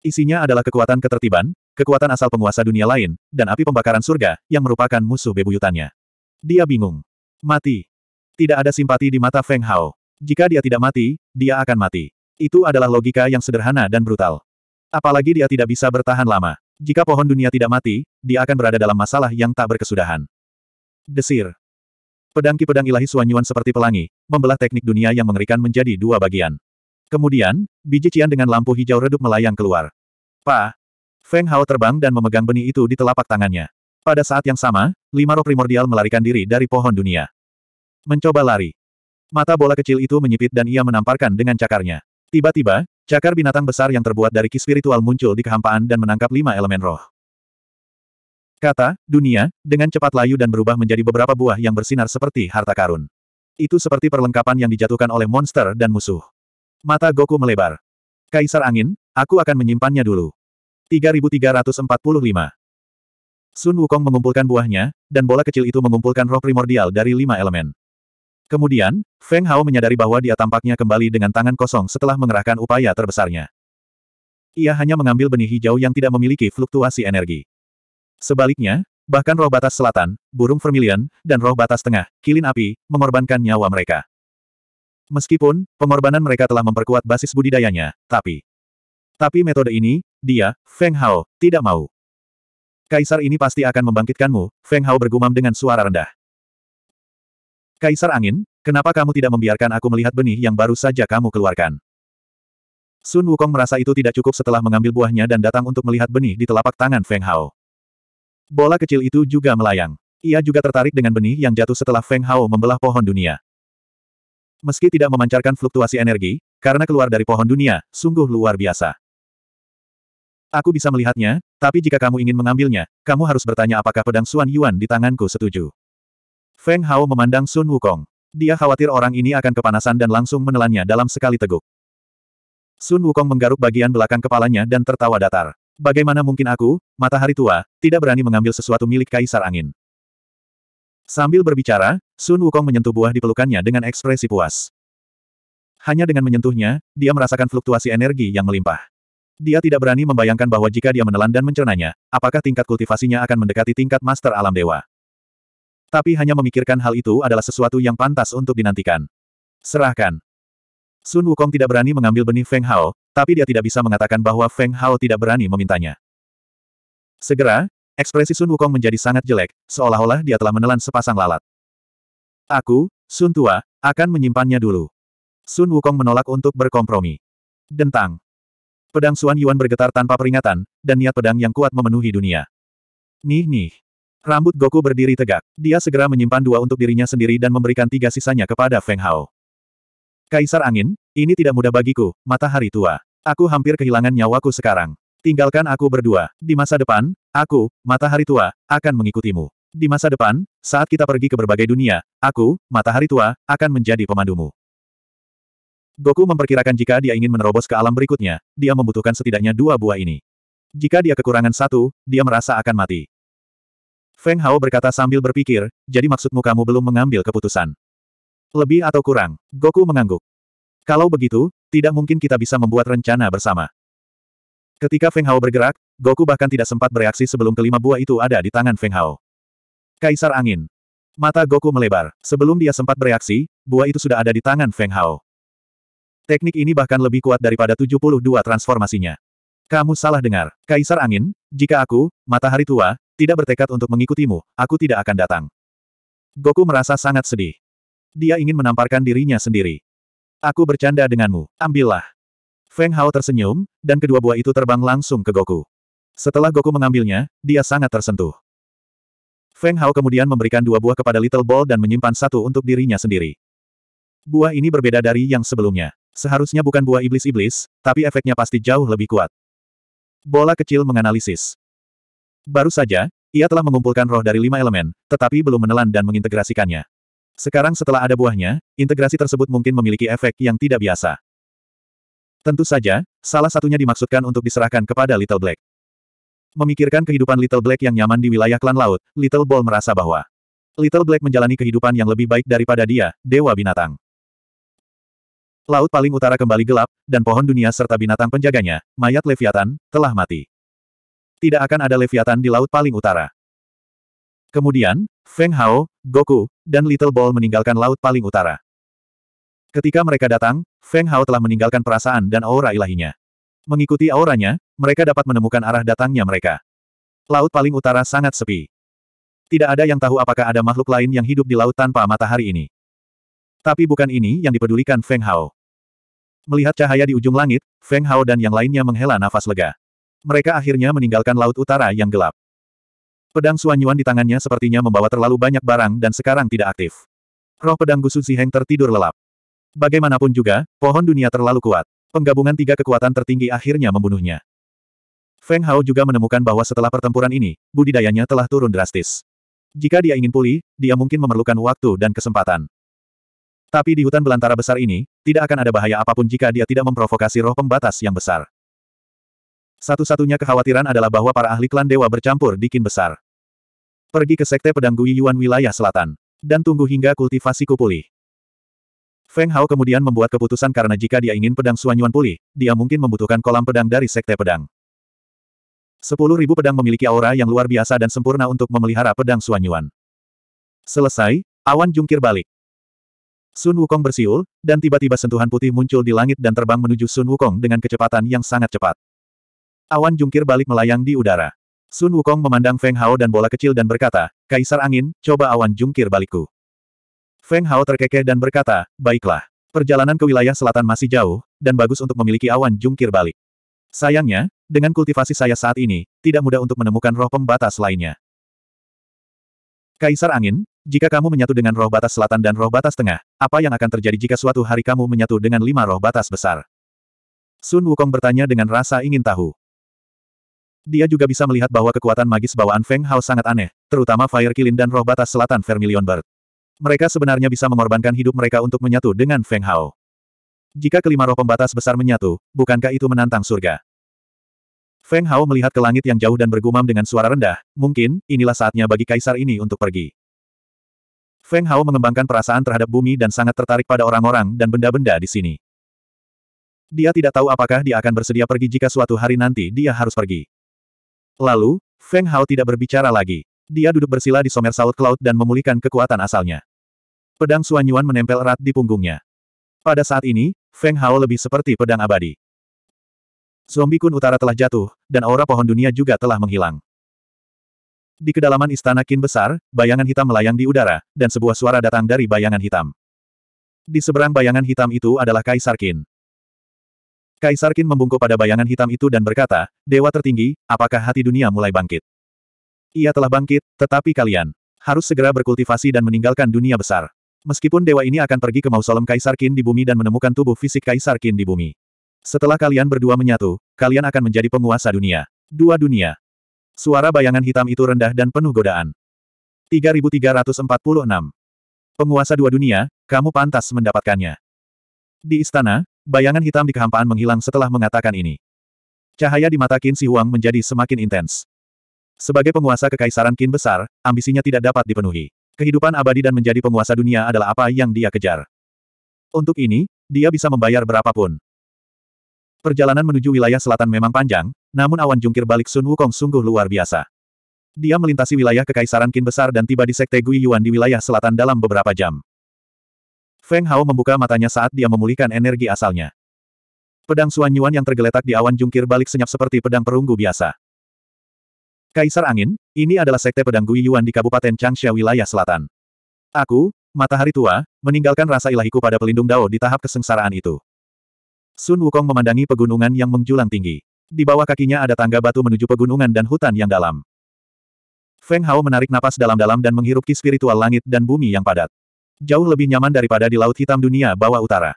Isinya adalah kekuatan ketertiban, kekuatan asal penguasa dunia lain, dan api pembakaran surga, yang merupakan musuh bebuyutannya. Dia bingung. Mati. Tidak ada simpati di mata Feng Hao. Jika dia tidak mati, dia akan mati. Itu adalah logika yang sederhana dan brutal. Apalagi dia tidak bisa bertahan lama. Jika pohon dunia tidak mati, dia akan berada dalam masalah yang tak berkesudahan. Desir. Pedang-pedang ilahi Suanyuan seperti pelangi, membelah teknik dunia yang mengerikan menjadi dua bagian. Kemudian, biji cian dengan lampu hijau redup melayang keluar. Pa! Feng Hao terbang dan memegang benih itu di telapak tangannya. Pada saat yang sama, lima roh primordial melarikan diri dari pohon dunia. Mencoba lari. Mata bola kecil itu menyipit dan ia menamparkan dengan cakarnya. Tiba-tiba, cakar binatang besar yang terbuat dari ki spiritual muncul di kehampaan dan menangkap lima elemen roh. Kata, dunia, dengan cepat layu dan berubah menjadi beberapa buah yang bersinar seperti harta karun. Itu seperti perlengkapan yang dijatuhkan oleh monster dan musuh. Mata Goku melebar. Kaisar Angin, aku akan menyimpannya dulu. 3345 Sun Wukong mengumpulkan buahnya, dan bola kecil itu mengumpulkan roh primordial dari lima elemen. Kemudian, Feng Hao menyadari bahwa dia tampaknya kembali dengan tangan kosong setelah mengerahkan upaya terbesarnya. Ia hanya mengambil benih hijau yang tidak memiliki fluktuasi energi. Sebaliknya, bahkan roh batas selatan, burung vermilion, dan roh batas tengah, kilin api, mengorbankan nyawa mereka. Meskipun, pengorbanan mereka telah memperkuat basis budidayanya, tapi... Tapi metode ini, dia, Feng Hao, tidak mau. Kaisar ini pasti akan membangkitkanmu, Feng Hao bergumam dengan suara rendah. Kaisar Angin, kenapa kamu tidak membiarkan aku melihat benih yang baru saja kamu keluarkan? Sun Wukong merasa itu tidak cukup setelah mengambil buahnya dan datang untuk melihat benih di telapak tangan Feng Hao. Bola kecil itu juga melayang. Ia juga tertarik dengan benih yang jatuh setelah Feng Hao membelah pohon dunia. Meski tidak memancarkan fluktuasi energi, karena keluar dari pohon dunia, sungguh luar biasa. Aku bisa melihatnya, tapi jika kamu ingin mengambilnya, kamu harus bertanya apakah pedang Xuan Yuan di tanganku setuju. Feng Hao memandang Sun Wukong. Dia khawatir orang ini akan kepanasan dan langsung menelannya dalam sekali teguk. Sun Wukong menggaruk bagian belakang kepalanya dan tertawa datar. Bagaimana mungkin aku, matahari tua, tidak berani mengambil sesuatu milik Kaisar Angin. Sambil berbicara, Sun Wukong menyentuh buah di pelukannya dengan ekspresi puas. Hanya dengan menyentuhnya, dia merasakan fluktuasi energi yang melimpah. Dia tidak berani membayangkan bahwa jika dia menelan dan mencernanya, apakah tingkat kultivasinya akan mendekati tingkat master alam dewa. Tapi hanya memikirkan hal itu adalah sesuatu yang pantas untuk dinantikan. Serahkan. Sun Wukong tidak berani mengambil benih Feng Hao, tapi dia tidak bisa mengatakan bahwa Feng Hao tidak berani memintanya. Segera, ekspresi Sun Wukong menjadi sangat jelek, seolah-olah dia telah menelan sepasang lalat. Aku, Sun Tua, akan menyimpannya dulu. Sun Wukong menolak untuk berkompromi. Dentang. Pedang Suan Yuan bergetar tanpa peringatan, dan niat pedang yang kuat memenuhi dunia. Nih nih. Rambut Goku berdiri tegak. Dia segera menyimpan dua untuk dirinya sendiri dan memberikan tiga sisanya kepada Feng Hao. Kaisar Angin, ini tidak mudah bagiku, matahari tua. Aku hampir kehilangan nyawaku sekarang. Tinggalkan aku berdua. Di masa depan, aku, matahari tua, akan mengikutimu. Di masa depan, saat kita pergi ke berbagai dunia, aku, matahari tua, akan menjadi pemandumu. Goku memperkirakan jika dia ingin menerobos ke alam berikutnya, dia membutuhkan setidaknya dua buah ini. Jika dia kekurangan satu, dia merasa akan mati. Feng Hao berkata sambil berpikir, jadi maksudmu kamu belum mengambil keputusan. Lebih atau kurang, Goku mengangguk. Kalau begitu, tidak mungkin kita bisa membuat rencana bersama. Ketika Feng Hao bergerak, Goku bahkan tidak sempat bereaksi sebelum kelima buah itu ada di tangan Feng Hao. Kaisar Angin. Mata Goku melebar. Sebelum dia sempat bereaksi, buah itu sudah ada di tangan Feng Hao. Teknik ini bahkan lebih kuat daripada 72 transformasinya. Kamu salah dengar. Kaisar Angin, jika aku, matahari tua, tidak bertekad untuk mengikutimu, aku tidak akan datang. Goku merasa sangat sedih. Dia ingin menamparkan dirinya sendiri. Aku bercanda denganmu, ambillah. Feng Hao tersenyum, dan kedua buah itu terbang langsung ke Goku. Setelah Goku mengambilnya, dia sangat tersentuh. Feng Hao kemudian memberikan dua buah kepada Little Ball dan menyimpan satu untuk dirinya sendiri. Buah ini berbeda dari yang sebelumnya. Seharusnya bukan buah iblis-iblis, tapi efeknya pasti jauh lebih kuat. Bola kecil menganalisis. Baru saja, ia telah mengumpulkan roh dari lima elemen, tetapi belum menelan dan mengintegrasikannya. Sekarang setelah ada buahnya, integrasi tersebut mungkin memiliki efek yang tidak biasa. Tentu saja, salah satunya dimaksudkan untuk diserahkan kepada Little Black. Memikirkan kehidupan Little Black yang nyaman di wilayah klan laut, Little Ball merasa bahwa Little Black menjalani kehidupan yang lebih baik daripada dia, Dewa Binatang. Laut paling utara kembali gelap, dan pohon dunia serta binatang penjaganya, mayat Leviathan, telah mati. Tidak akan ada Leviathan di laut paling utara. Kemudian, Feng Hao, Goku, dan Little Ball meninggalkan laut paling utara. Ketika mereka datang, Feng Hao telah meninggalkan perasaan dan aura ilahinya. Mengikuti auranya, mereka dapat menemukan arah datangnya mereka. Laut paling utara sangat sepi. Tidak ada yang tahu apakah ada makhluk lain yang hidup di laut tanpa matahari ini. Tapi bukan ini yang dipedulikan Feng Hao. Melihat cahaya di ujung langit, Feng Hao dan yang lainnya menghela nafas lega. Mereka akhirnya meninggalkan laut utara yang gelap. Pedang Suanyuan di tangannya sepertinya membawa terlalu banyak barang dan sekarang tidak aktif. Roh pedang Gusu Ziheng tertidur lelap. Bagaimanapun juga, pohon dunia terlalu kuat. Penggabungan tiga kekuatan tertinggi akhirnya membunuhnya. Feng Hao juga menemukan bahwa setelah pertempuran ini, budidayanya telah turun drastis. Jika dia ingin pulih, dia mungkin memerlukan waktu dan kesempatan. Tapi di hutan belantara besar ini, tidak akan ada bahaya apapun jika dia tidak memprovokasi roh pembatas yang besar. Satu-satunya kekhawatiran adalah bahwa para ahli klan dewa bercampur di kin besar. Pergi ke Sekte Pedang Gui Yuan wilayah selatan. Dan tunggu hingga kultivasi pulih. Feng Hao kemudian membuat keputusan karena jika dia ingin pedang Suanyuan pulih, dia mungkin membutuhkan kolam pedang dari Sekte Pedang. Sepuluh ribu pedang memiliki aura yang luar biasa dan sempurna untuk memelihara pedang Suanyuan. Selesai, awan jungkir balik. Sun Wukong bersiul, dan tiba-tiba sentuhan putih muncul di langit dan terbang menuju Sun Wukong dengan kecepatan yang sangat cepat. Awan jungkir balik melayang di udara. Sun Wukong memandang Feng Hao dan bola kecil dan berkata, Kaisar Angin, coba awan jungkir balikku. Feng Hao terkekeh dan berkata, baiklah. Perjalanan ke wilayah selatan masih jauh, dan bagus untuk memiliki awan jungkir balik. Sayangnya, dengan kultivasi saya saat ini, tidak mudah untuk menemukan roh pembatas lainnya. Kaisar Angin, jika kamu menyatu dengan roh batas selatan dan roh batas tengah, apa yang akan terjadi jika suatu hari kamu menyatu dengan lima roh batas besar? Sun Wukong bertanya dengan rasa ingin tahu. Dia juga bisa melihat bahwa kekuatan magis bawaan Feng Hao sangat aneh, terutama Fire Kilin dan roh batas selatan Vermilion Bird. Mereka sebenarnya bisa mengorbankan hidup mereka untuk menyatu dengan Feng Hao. Jika kelima roh pembatas besar menyatu, bukankah itu menantang surga? Feng Hao melihat ke langit yang jauh dan bergumam dengan suara rendah, mungkin, inilah saatnya bagi kaisar ini untuk pergi. Feng Hao mengembangkan perasaan terhadap bumi dan sangat tertarik pada orang-orang dan benda-benda di sini. Dia tidak tahu apakah dia akan bersedia pergi jika suatu hari nanti dia harus pergi. Lalu, Feng Hao tidak berbicara lagi. Dia duduk bersila di Somersault Cloud dan memulihkan kekuatan asalnya. Pedang Suan Yuan menempel erat di punggungnya. Pada saat ini, Feng Hao lebih seperti pedang abadi. Zombie Kun Utara telah jatuh, dan aura pohon dunia juga telah menghilang. Di kedalaman istana Kin besar, bayangan hitam melayang di udara, dan sebuah suara datang dari bayangan hitam. Di seberang bayangan hitam itu adalah Kaisar Kin. Kaisar Qin membungkuk pada bayangan hitam itu dan berkata, Dewa tertinggi, apakah hati dunia mulai bangkit? Ia telah bangkit, tetapi kalian harus segera berkultivasi dan meninggalkan dunia besar. Meskipun dewa ini akan pergi ke mausoleum Kaisar Qin di bumi dan menemukan tubuh fisik Kaisar Qin di bumi. Setelah kalian berdua menyatu, kalian akan menjadi penguasa dunia. Dua dunia. Suara bayangan hitam itu rendah dan penuh godaan. 3346. Penguasa dua dunia, kamu pantas mendapatkannya. Di istana, Bayangan hitam di kehampaan menghilang setelah mengatakan ini. Cahaya di mata Qin Si Huang menjadi semakin intens. Sebagai penguasa kekaisaran Qin besar, ambisinya tidak dapat dipenuhi. Kehidupan abadi dan menjadi penguasa dunia adalah apa yang dia kejar. Untuk ini, dia bisa membayar berapapun. Perjalanan menuju wilayah selatan memang panjang, namun awan jungkir balik Sun Wukong sungguh luar biasa. Dia melintasi wilayah kekaisaran Qin besar dan tiba di Sekte Gui Yuan di wilayah selatan dalam beberapa jam. Feng Hao membuka matanya saat dia memulihkan energi asalnya. Pedang Suan Yuan yang tergeletak di awan jungkir balik senyap seperti pedang perunggu biasa. Kaisar Angin, ini adalah sekte pedang Gui Yuan di Kabupaten Changsha wilayah selatan. Aku, matahari tua, meninggalkan rasa ilahiku pada pelindung Dao di tahap kesengsaraan itu. Sun Wukong memandangi pegunungan yang menjulang tinggi. Di bawah kakinya ada tangga batu menuju pegunungan dan hutan yang dalam. Feng Hao menarik napas dalam-dalam dan menghirup ki spiritual langit dan bumi yang padat. Jauh lebih nyaman daripada di Laut Hitam Dunia Bawah Utara.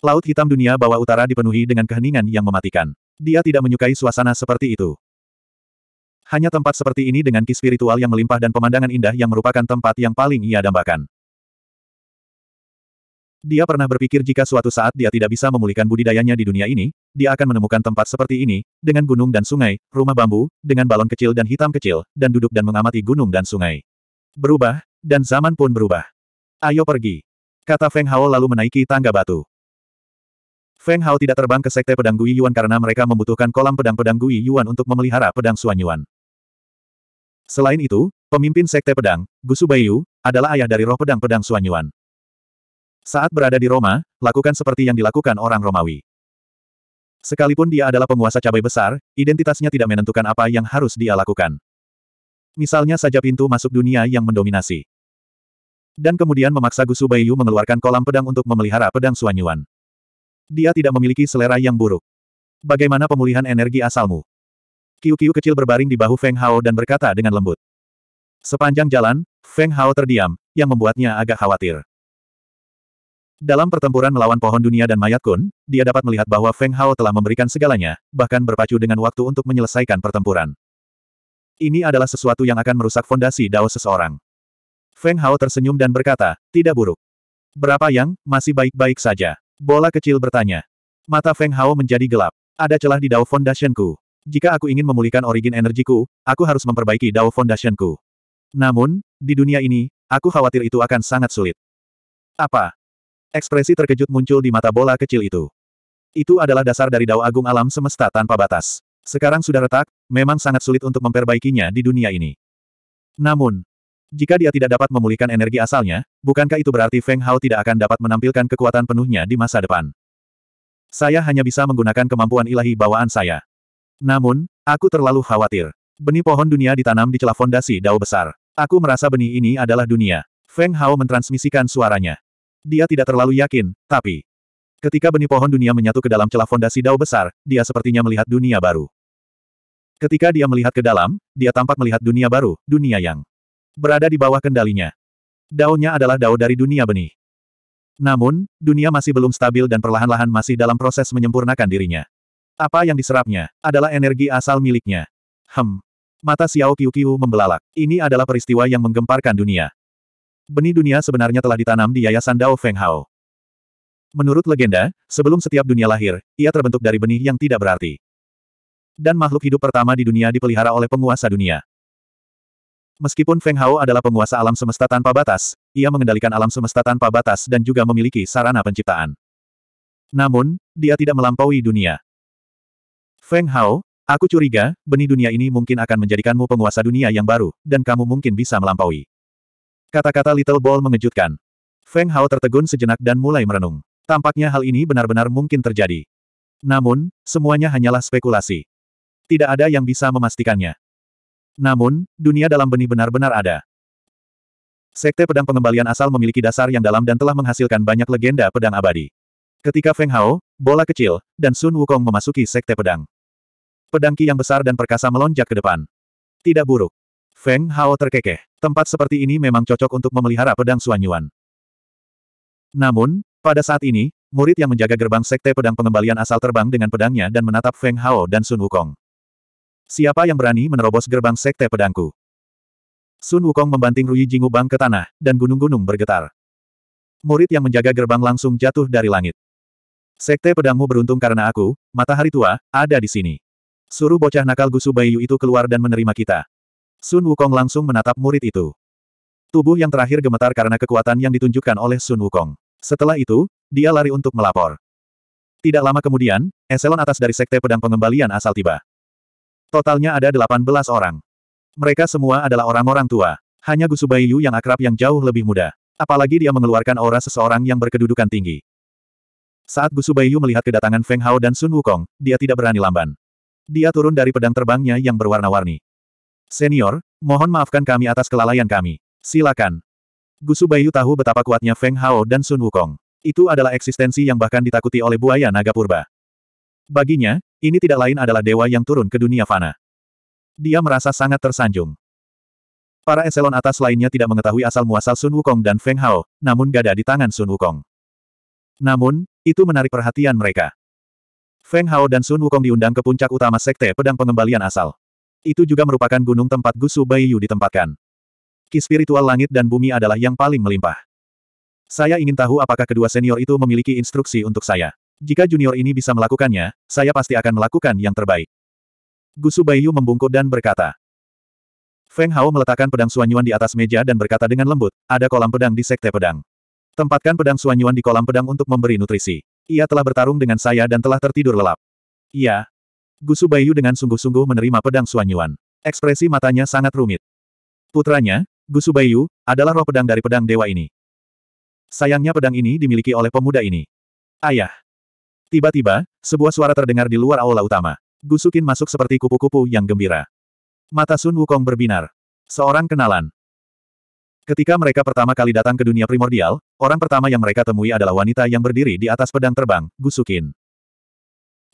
Laut Hitam Dunia Bawah Utara dipenuhi dengan keheningan yang mematikan. Dia tidak menyukai suasana seperti itu. Hanya tempat seperti ini dengan ki spiritual yang melimpah dan pemandangan indah yang merupakan tempat yang paling ia dambakan. Dia pernah berpikir jika suatu saat dia tidak bisa memulihkan budidayanya di dunia ini, dia akan menemukan tempat seperti ini, dengan gunung dan sungai, rumah bambu, dengan balon kecil dan hitam kecil, dan duduk dan mengamati gunung dan sungai. Berubah, dan zaman pun berubah. Ayo pergi. Kata Feng Hao lalu menaiki tangga batu. Feng Hao tidak terbang ke Sekte Pedang Gui Yuan karena mereka membutuhkan kolam pedang-pedang Gui Yuan untuk memelihara pedang Suan Yuan. Selain itu, pemimpin Sekte Pedang, Gusu Baiyu, adalah ayah dari roh pedang-pedang Suan Yuan. Saat berada di Roma, lakukan seperti yang dilakukan orang Romawi. Sekalipun dia adalah penguasa cabai besar, identitasnya tidak menentukan apa yang harus dia lakukan. Misalnya saja pintu masuk dunia yang mendominasi. Dan kemudian memaksa Gusu Baiyu mengeluarkan kolam pedang untuk memelihara pedang Suanyuan. Dia tidak memiliki selera yang buruk. Bagaimana pemulihan energi asalmu? Kiu-kiu kecil berbaring di bahu Feng Hao dan berkata dengan lembut. Sepanjang jalan, Feng Hao terdiam, yang membuatnya agak khawatir. Dalam pertempuran melawan pohon dunia dan mayat kun, dia dapat melihat bahwa Feng Hao telah memberikan segalanya, bahkan berpacu dengan waktu untuk menyelesaikan pertempuran. Ini adalah sesuatu yang akan merusak fondasi Dao seseorang. Feng Hao tersenyum dan berkata, tidak buruk. Berapa yang, masih baik-baik saja? Bola kecil bertanya. Mata Feng Hao menjadi gelap. Ada celah di Dao Foundationku. Jika aku ingin memulihkan origin energiku, aku harus memperbaiki Dao Foundationku. Namun, di dunia ini, aku khawatir itu akan sangat sulit. Apa? Ekspresi terkejut muncul di mata bola kecil itu. Itu adalah dasar dari Dao Agung Alam Semesta Tanpa Batas. Sekarang sudah retak, memang sangat sulit untuk memperbaikinya di dunia ini. Namun, jika dia tidak dapat memulihkan energi asalnya, bukankah itu berarti Feng Hao tidak akan dapat menampilkan kekuatan penuhnya di masa depan? Saya hanya bisa menggunakan kemampuan ilahi bawaan saya. Namun, aku terlalu khawatir. Benih pohon dunia ditanam di celah fondasi dao besar. Aku merasa benih ini adalah dunia. Feng Hao mentransmisikan suaranya. Dia tidak terlalu yakin, tapi... Ketika benih pohon dunia menyatu ke dalam celah fondasi dao besar, dia sepertinya melihat dunia baru. Ketika dia melihat ke dalam, dia tampak melihat dunia baru, dunia yang berada di bawah kendalinya. Daunnya adalah daun dari dunia benih. Namun, dunia masih belum stabil dan perlahan-lahan masih dalam proses menyempurnakan dirinya. Apa yang diserapnya adalah energi asal miliknya. Hem. Mata Xiao Qiu membelalak. Ini adalah peristiwa yang menggemparkan dunia. Benih dunia sebenarnya telah ditanam di Yayasan Dao Feng Hao. Menurut legenda, sebelum setiap dunia lahir, ia terbentuk dari benih yang tidak berarti. Dan makhluk hidup pertama di dunia dipelihara oleh penguasa dunia. Meskipun Feng Hao adalah penguasa alam semesta tanpa batas, ia mengendalikan alam semesta tanpa batas dan juga memiliki sarana penciptaan. Namun, dia tidak melampaui dunia. Feng Hao, aku curiga, benih dunia ini mungkin akan menjadikanmu penguasa dunia yang baru, dan kamu mungkin bisa melampaui. Kata-kata Little Ball mengejutkan. Feng Hao tertegun sejenak dan mulai merenung. Tampaknya hal ini benar-benar mungkin terjadi. Namun, semuanya hanyalah spekulasi. Tidak ada yang bisa memastikannya. Namun, dunia dalam benih benar-benar ada. Sekte pedang pengembalian asal memiliki dasar yang dalam dan telah menghasilkan banyak legenda pedang abadi. Ketika Feng Hao, bola kecil, dan Sun Wukong memasuki sekte pedang. Pedang Qi yang besar dan perkasa melonjak ke depan. Tidak buruk. Feng Hao terkekeh. Tempat seperti ini memang cocok untuk memelihara pedang Suanyuan. Namun, pada saat ini, murid yang menjaga gerbang sekte pedang pengembalian asal terbang dengan pedangnya dan menatap Feng Hao dan Sun Wukong. Siapa yang berani menerobos gerbang sekte pedangku? Sun Wukong membanting Rui Jingubang ke tanah, dan gunung-gunung bergetar. Murid yang menjaga gerbang langsung jatuh dari langit. Sekte pedangmu beruntung karena aku, matahari tua, ada di sini. Suruh bocah nakal Gusu Bayu itu keluar dan menerima kita. Sun Wukong langsung menatap murid itu. Tubuh yang terakhir gemetar karena kekuatan yang ditunjukkan oleh Sun Wukong. Setelah itu, dia lari untuk melapor. Tidak lama kemudian, eselon atas dari Sekte Pedang Pengembalian asal tiba. Totalnya ada 18 orang. Mereka semua adalah orang-orang tua. Hanya Gusu Bayu yang akrab yang jauh lebih muda. Apalagi dia mengeluarkan aura seseorang yang berkedudukan tinggi. Saat Gusu Bayu melihat kedatangan Feng Hao dan Sun Wukong, dia tidak berani lamban. Dia turun dari pedang terbangnya yang berwarna-warni. Senior, mohon maafkan kami atas kelalaian kami. Silakan. Gusu Bayu tahu betapa kuatnya Feng Hao dan Sun Wukong. Itu adalah eksistensi yang bahkan ditakuti oleh buaya naga purba. Baginya, ini tidak lain adalah dewa yang turun ke dunia fana. Dia merasa sangat tersanjung. Para eselon atas lainnya tidak mengetahui asal-muasal Sun Wukong dan Feng Hao, namun gada di tangan Sun Wukong. Namun, itu menarik perhatian mereka. Feng Hao dan Sun Wukong diundang ke puncak utama Sekte Pedang Pengembalian Asal. Itu juga merupakan gunung tempat Gusu Baiyu ditempatkan. Ki spiritual langit dan bumi adalah yang paling melimpah. Saya ingin tahu apakah kedua senior itu memiliki instruksi untuk saya. Jika junior ini bisa melakukannya, saya pasti akan melakukan yang terbaik. Gusu Baiyu membungkuk dan berkata. Feng Hao meletakkan pedang Suanyuan di atas meja dan berkata dengan lembut, ada kolam pedang di sekte pedang. Tempatkan pedang Suanyuan di kolam pedang untuk memberi nutrisi. Ia telah bertarung dengan saya dan telah tertidur lelap. Iya. Gusu Baiyu dengan sungguh-sungguh menerima pedang Suanyuan. Ekspresi matanya sangat rumit. Putranya, Gusu Baiyu, adalah roh pedang dari pedang dewa ini. Sayangnya pedang ini dimiliki oleh pemuda ini. Ayah. Tiba-tiba, sebuah suara terdengar di luar aula utama. Gusukin masuk seperti kupu-kupu yang gembira. Mata Sun Wukong berbinar. Seorang kenalan. Ketika mereka pertama kali datang ke dunia primordial, orang pertama yang mereka temui adalah wanita yang berdiri di atas pedang terbang, Gusukin.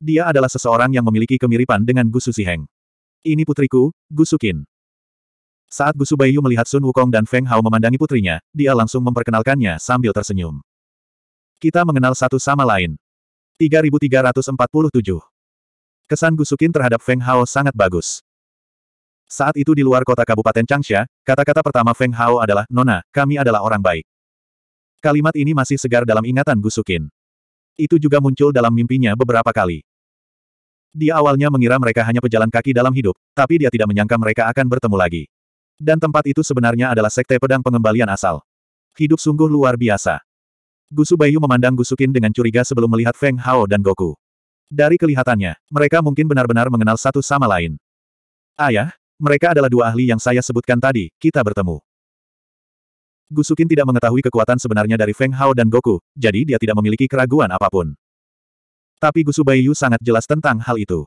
Dia adalah seseorang yang memiliki kemiripan dengan Gusu Siheng. Ini putriku, Gusukin. Saat Gusu Baiyu melihat Sun Wukong dan Feng Hao memandangi putrinya, dia langsung memperkenalkannya sambil tersenyum. Kita mengenal satu sama lain. 3347. Kesan Gusukin terhadap Feng Hao sangat bagus. Saat itu di luar kota Kabupaten Changsha, kata-kata pertama Feng Hao adalah, Nona, kami adalah orang baik. Kalimat ini masih segar dalam ingatan Gusukin. Itu juga muncul dalam mimpinya beberapa kali. Dia awalnya mengira mereka hanya pejalan kaki dalam hidup, tapi dia tidak menyangka mereka akan bertemu lagi. Dan tempat itu sebenarnya adalah sekte pedang pengembalian asal. Hidup sungguh luar biasa. Gusu Bayu memandang Gusukin dengan curiga sebelum melihat Feng Hao dan Goku. Dari kelihatannya, mereka mungkin benar-benar mengenal satu sama lain. Ayah, mereka adalah dua ahli yang saya sebutkan tadi, kita bertemu. Gusukin tidak mengetahui kekuatan sebenarnya dari Feng Hao dan Goku, jadi dia tidak memiliki keraguan apapun. Tapi Gusu Bayu sangat jelas tentang hal itu.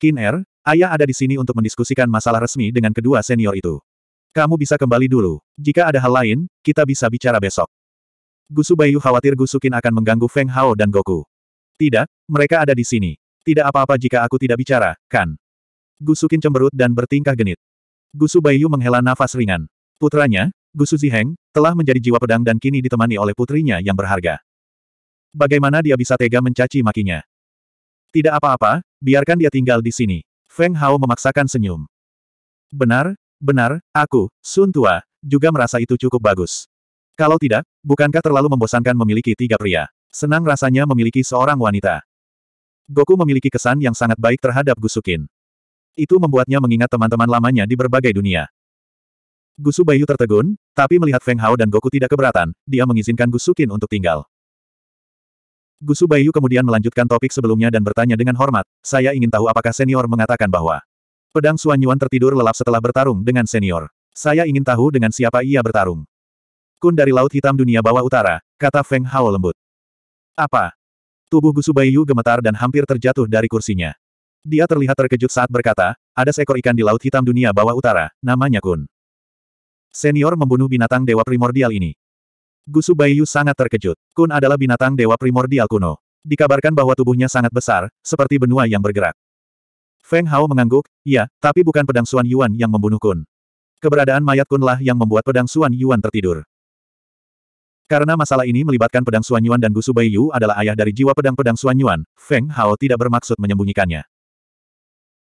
Qin Er, ayah ada di sini untuk mendiskusikan masalah resmi dengan kedua senior itu. Kamu bisa kembali dulu. Jika ada hal lain, kita bisa bicara besok. Gusu Bayu khawatir Gusukin akan mengganggu Feng Hao dan Goku. Tidak, mereka ada di sini. Tidak apa-apa jika aku tidak bicara, kan? Gusukin cemberut dan bertingkah genit. Gusu Bayu menghela nafas ringan. Putranya, Gusu Ziheng, telah menjadi jiwa pedang dan kini ditemani oleh putrinya yang berharga. Bagaimana dia bisa tega mencaci makinya? Tidak apa-apa, biarkan dia tinggal di sini. Feng Hao memaksakan senyum. Benar, benar, aku, Sun Tua, juga merasa itu cukup bagus. Kalau tidak, bukankah terlalu membosankan memiliki tiga pria? Senang rasanya memiliki seorang wanita. Goku memiliki kesan yang sangat baik terhadap Gusukin. Itu membuatnya mengingat teman-teman lamanya di berbagai dunia. Gusu Bayu tertegun, tapi melihat Feng Hao dan Goku tidak keberatan, dia mengizinkan Gusukin untuk tinggal. Gusu Bayu kemudian melanjutkan topik sebelumnya dan bertanya dengan hormat, saya ingin tahu apakah senior mengatakan bahwa pedang Suanyuan tertidur lelap setelah bertarung dengan senior. Saya ingin tahu dengan siapa ia bertarung. Kun dari Laut Hitam Dunia Bawah Utara, kata Feng Hao lembut. Apa? Tubuh Gusu Bayu gemetar dan hampir terjatuh dari kursinya. Dia terlihat terkejut saat berkata, ada seekor ikan di Laut Hitam Dunia Bawah Utara, namanya Kun. Senior membunuh binatang dewa primordial ini. Gusu Bayu sangat terkejut. Kun adalah binatang dewa primordial kuno. Dikabarkan bahwa tubuhnya sangat besar, seperti benua yang bergerak. Feng Hao mengangguk, Ya, tapi bukan pedang Suan Yuan yang membunuh Kun. Keberadaan mayat Kunlah yang membuat pedang Suan Yuan tertidur. Karena masalah ini melibatkan pedang Suanyuan dan Gusu Bayu adalah ayah dari jiwa pedang-pedang Suanyuan, Feng Hao tidak bermaksud menyembunyikannya.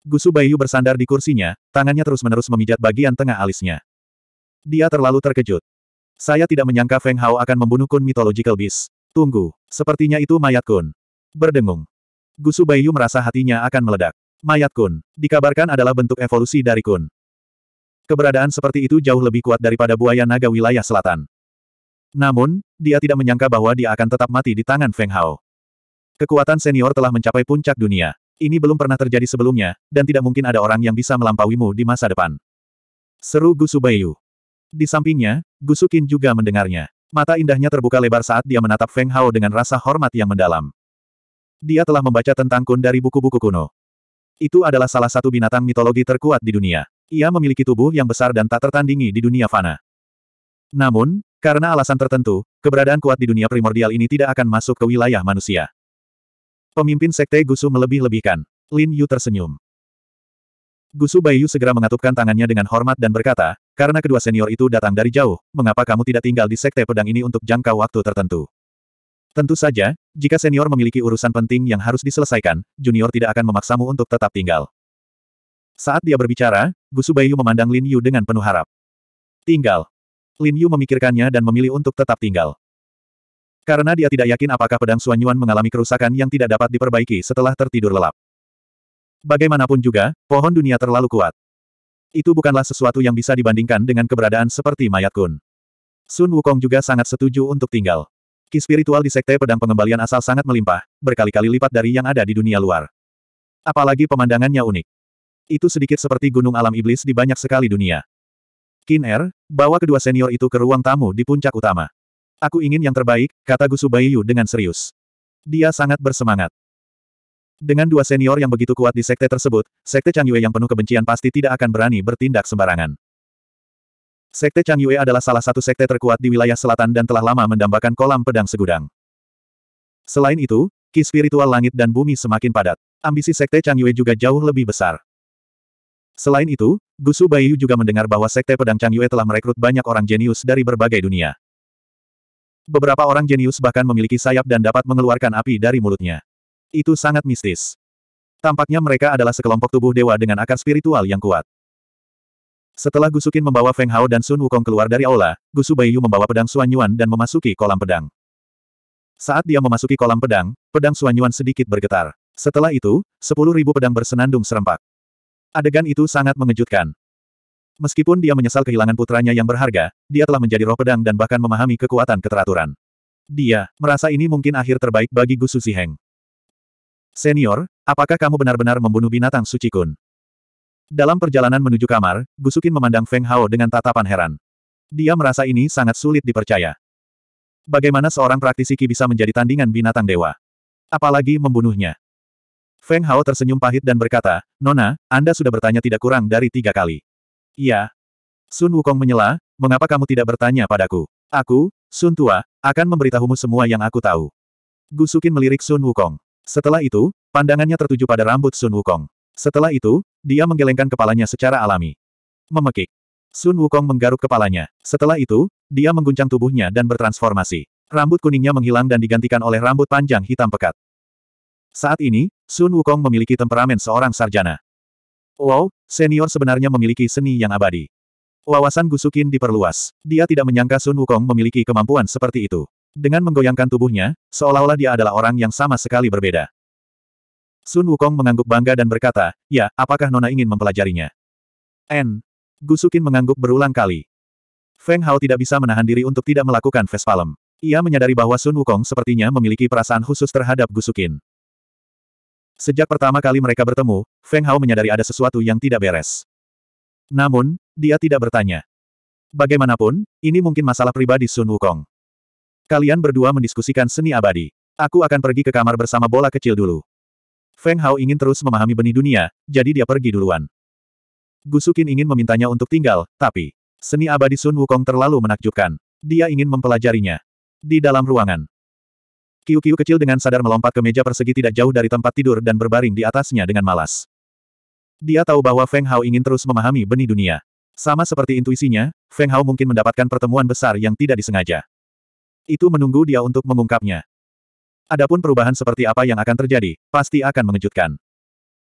Gusu Bayu bersandar di kursinya, tangannya terus-menerus memijat bagian tengah alisnya. Dia terlalu terkejut. Saya tidak menyangka Feng Hao akan membunuh Kun Mythological Beast. Tunggu, sepertinya itu mayat Kun. Berdengung. Gusu Bayu merasa hatinya akan meledak. Mayat Kun, dikabarkan adalah bentuk evolusi dari Kun. Keberadaan seperti itu jauh lebih kuat daripada buaya naga wilayah selatan. Namun, dia tidak menyangka bahwa dia akan tetap mati di tangan Feng Hao. Kekuatan senior telah mencapai puncak dunia. Ini belum pernah terjadi sebelumnya, dan tidak mungkin ada orang yang bisa melampauimu di masa depan. Seru Gusu Bayu. Di sampingnya, Gusu Qin juga mendengarnya. Mata indahnya terbuka lebar saat dia menatap Feng Hao dengan rasa hormat yang mendalam. Dia telah membaca tentang kun dari buku-buku kuno. Itu adalah salah satu binatang mitologi terkuat di dunia. Ia memiliki tubuh yang besar dan tak tertandingi di dunia fana. Namun, karena alasan tertentu, keberadaan kuat di dunia primordial ini tidak akan masuk ke wilayah manusia. Pemimpin Sekte Gusu melebih-lebihkan. Lin Yu tersenyum. Gusu Bayu segera mengatupkan tangannya dengan hormat dan berkata, karena kedua senior itu datang dari jauh, mengapa kamu tidak tinggal di Sekte Pedang ini untuk jangka waktu tertentu? Tentu saja, jika senior memiliki urusan penting yang harus diselesaikan, junior tidak akan memaksamu untuk tetap tinggal. Saat dia berbicara, Gusu Bayu memandang Lin Yu dengan penuh harap. Tinggal, Lin Yu memikirkannya dan memilih untuk tetap tinggal. Karena dia tidak yakin apakah pedang Yuan mengalami kerusakan yang tidak dapat diperbaiki setelah tertidur lelap. Bagaimanapun juga, pohon dunia terlalu kuat. Itu bukanlah sesuatu yang bisa dibandingkan dengan keberadaan seperti mayat kun. Sun Wukong juga sangat setuju untuk tinggal. Ki spiritual di sekte pedang pengembalian asal sangat melimpah, berkali-kali lipat dari yang ada di dunia luar. Apalagi pemandangannya unik. Itu sedikit seperti gunung alam iblis di banyak sekali dunia. Kin Er, bawa kedua senior itu ke ruang tamu di puncak utama. Aku ingin yang terbaik, kata Gusu Baiyu dengan serius. Dia sangat bersemangat. Dengan dua senior yang begitu kuat di sekte tersebut, sekte Chang Yue yang penuh kebencian pasti tidak akan berani bertindak sembarangan. Sekte Chang Yue adalah salah satu sekte terkuat di wilayah selatan dan telah lama mendambakan kolam pedang segudang. Selain itu, ki spiritual langit dan bumi semakin padat. Ambisi sekte Chang Yue juga jauh lebih besar. Selain itu, Gusu Baiyu juga mendengar bahwa Sekte Pedang Chang Yue telah merekrut banyak orang jenius dari berbagai dunia. Beberapa orang jenius bahkan memiliki sayap dan dapat mengeluarkan api dari mulutnya. Itu sangat mistis. Tampaknya mereka adalah sekelompok tubuh dewa dengan akar spiritual yang kuat. Setelah Gusukin membawa Feng Hao dan Sun Wukong keluar dari aula, Gusu Baiyu membawa pedang Xuan Yuan dan memasuki kolam pedang. Saat dia memasuki kolam pedang, pedang Xuan Yuan sedikit bergetar. Setelah itu, sepuluh ribu pedang bersenandung serempak. Adegan itu sangat mengejutkan. Meskipun dia menyesal kehilangan putranya yang berharga, dia telah menjadi roh pedang dan bahkan memahami kekuatan keteraturan. Dia merasa ini mungkin akhir terbaik bagi Gu Heng. Senior, apakah kamu benar-benar membunuh binatang suci kun? Dalam perjalanan menuju kamar, Gusukin memandang Feng Hao dengan tatapan heran. Dia merasa ini sangat sulit dipercaya. Bagaimana seorang praktisi Ki bisa menjadi tandingan binatang dewa? Apalagi membunuhnya. Feng Hao tersenyum pahit dan berkata, Nona, Anda sudah bertanya tidak kurang dari tiga kali. Iya. Sun Wukong menyela, mengapa kamu tidak bertanya padaku? Aku, Sun Tua, akan memberitahumu semua yang aku tahu. Gusukin melirik Sun Wukong. Setelah itu, pandangannya tertuju pada rambut Sun Wukong. Setelah itu, dia menggelengkan kepalanya secara alami. Memekik. Sun Wukong menggaruk kepalanya. Setelah itu, dia mengguncang tubuhnya dan bertransformasi. Rambut kuningnya menghilang dan digantikan oleh rambut panjang hitam pekat. Saat ini, Sun Wukong memiliki temperamen seorang sarjana. Wow, senior sebenarnya memiliki seni yang abadi. Wawasan Gusukin diperluas. Dia tidak menyangka Sun Wukong memiliki kemampuan seperti itu. Dengan menggoyangkan tubuhnya, seolah-olah dia adalah orang yang sama sekali berbeda. Sun Wukong mengangguk bangga dan berkata, ya, apakah Nona ingin mempelajarinya? N. Gusukin mengangguk berulang kali. Feng Hao tidak bisa menahan diri untuk tidak melakukan Vespalem. Ia menyadari bahwa Sun Wukong sepertinya memiliki perasaan khusus terhadap Gusukin. Sejak pertama kali mereka bertemu, Feng Hao menyadari ada sesuatu yang tidak beres. Namun, dia tidak bertanya. Bagaimanapun, ini mungkin masalah pribadi Sun Wukong. Kalian berdua mendiskusikan seni abadi. Aku akan pergi ke kamar bersama bola kecil dulu. Feng Hao ingin terus memahami benih dunia, jadi dia pergi duluan. Gusukin ingin memintanya untuk tinggal, tapi seni abadi Sun Wukong terlalu menakjubkan. Dia ingin mempelajarinya. Di dalam ruangan, Kiu-kiu kecil dengan sadar melompat ke meja persegi tidak jauh dari tempat tidur dan berbaring di atasnya dengan malas. Dia tahu bahwa Feng Hao ingin terus memahami benih dunia. Sama seperti intuisinya, Feng Hao mungkin mendapatkan pertemuan besar yang tidak disengaja. Itu menunggu dia untuk mengungkapnya. Adapun perubahan seperti apa yang akan terjadi, pasti akan mengejutkan.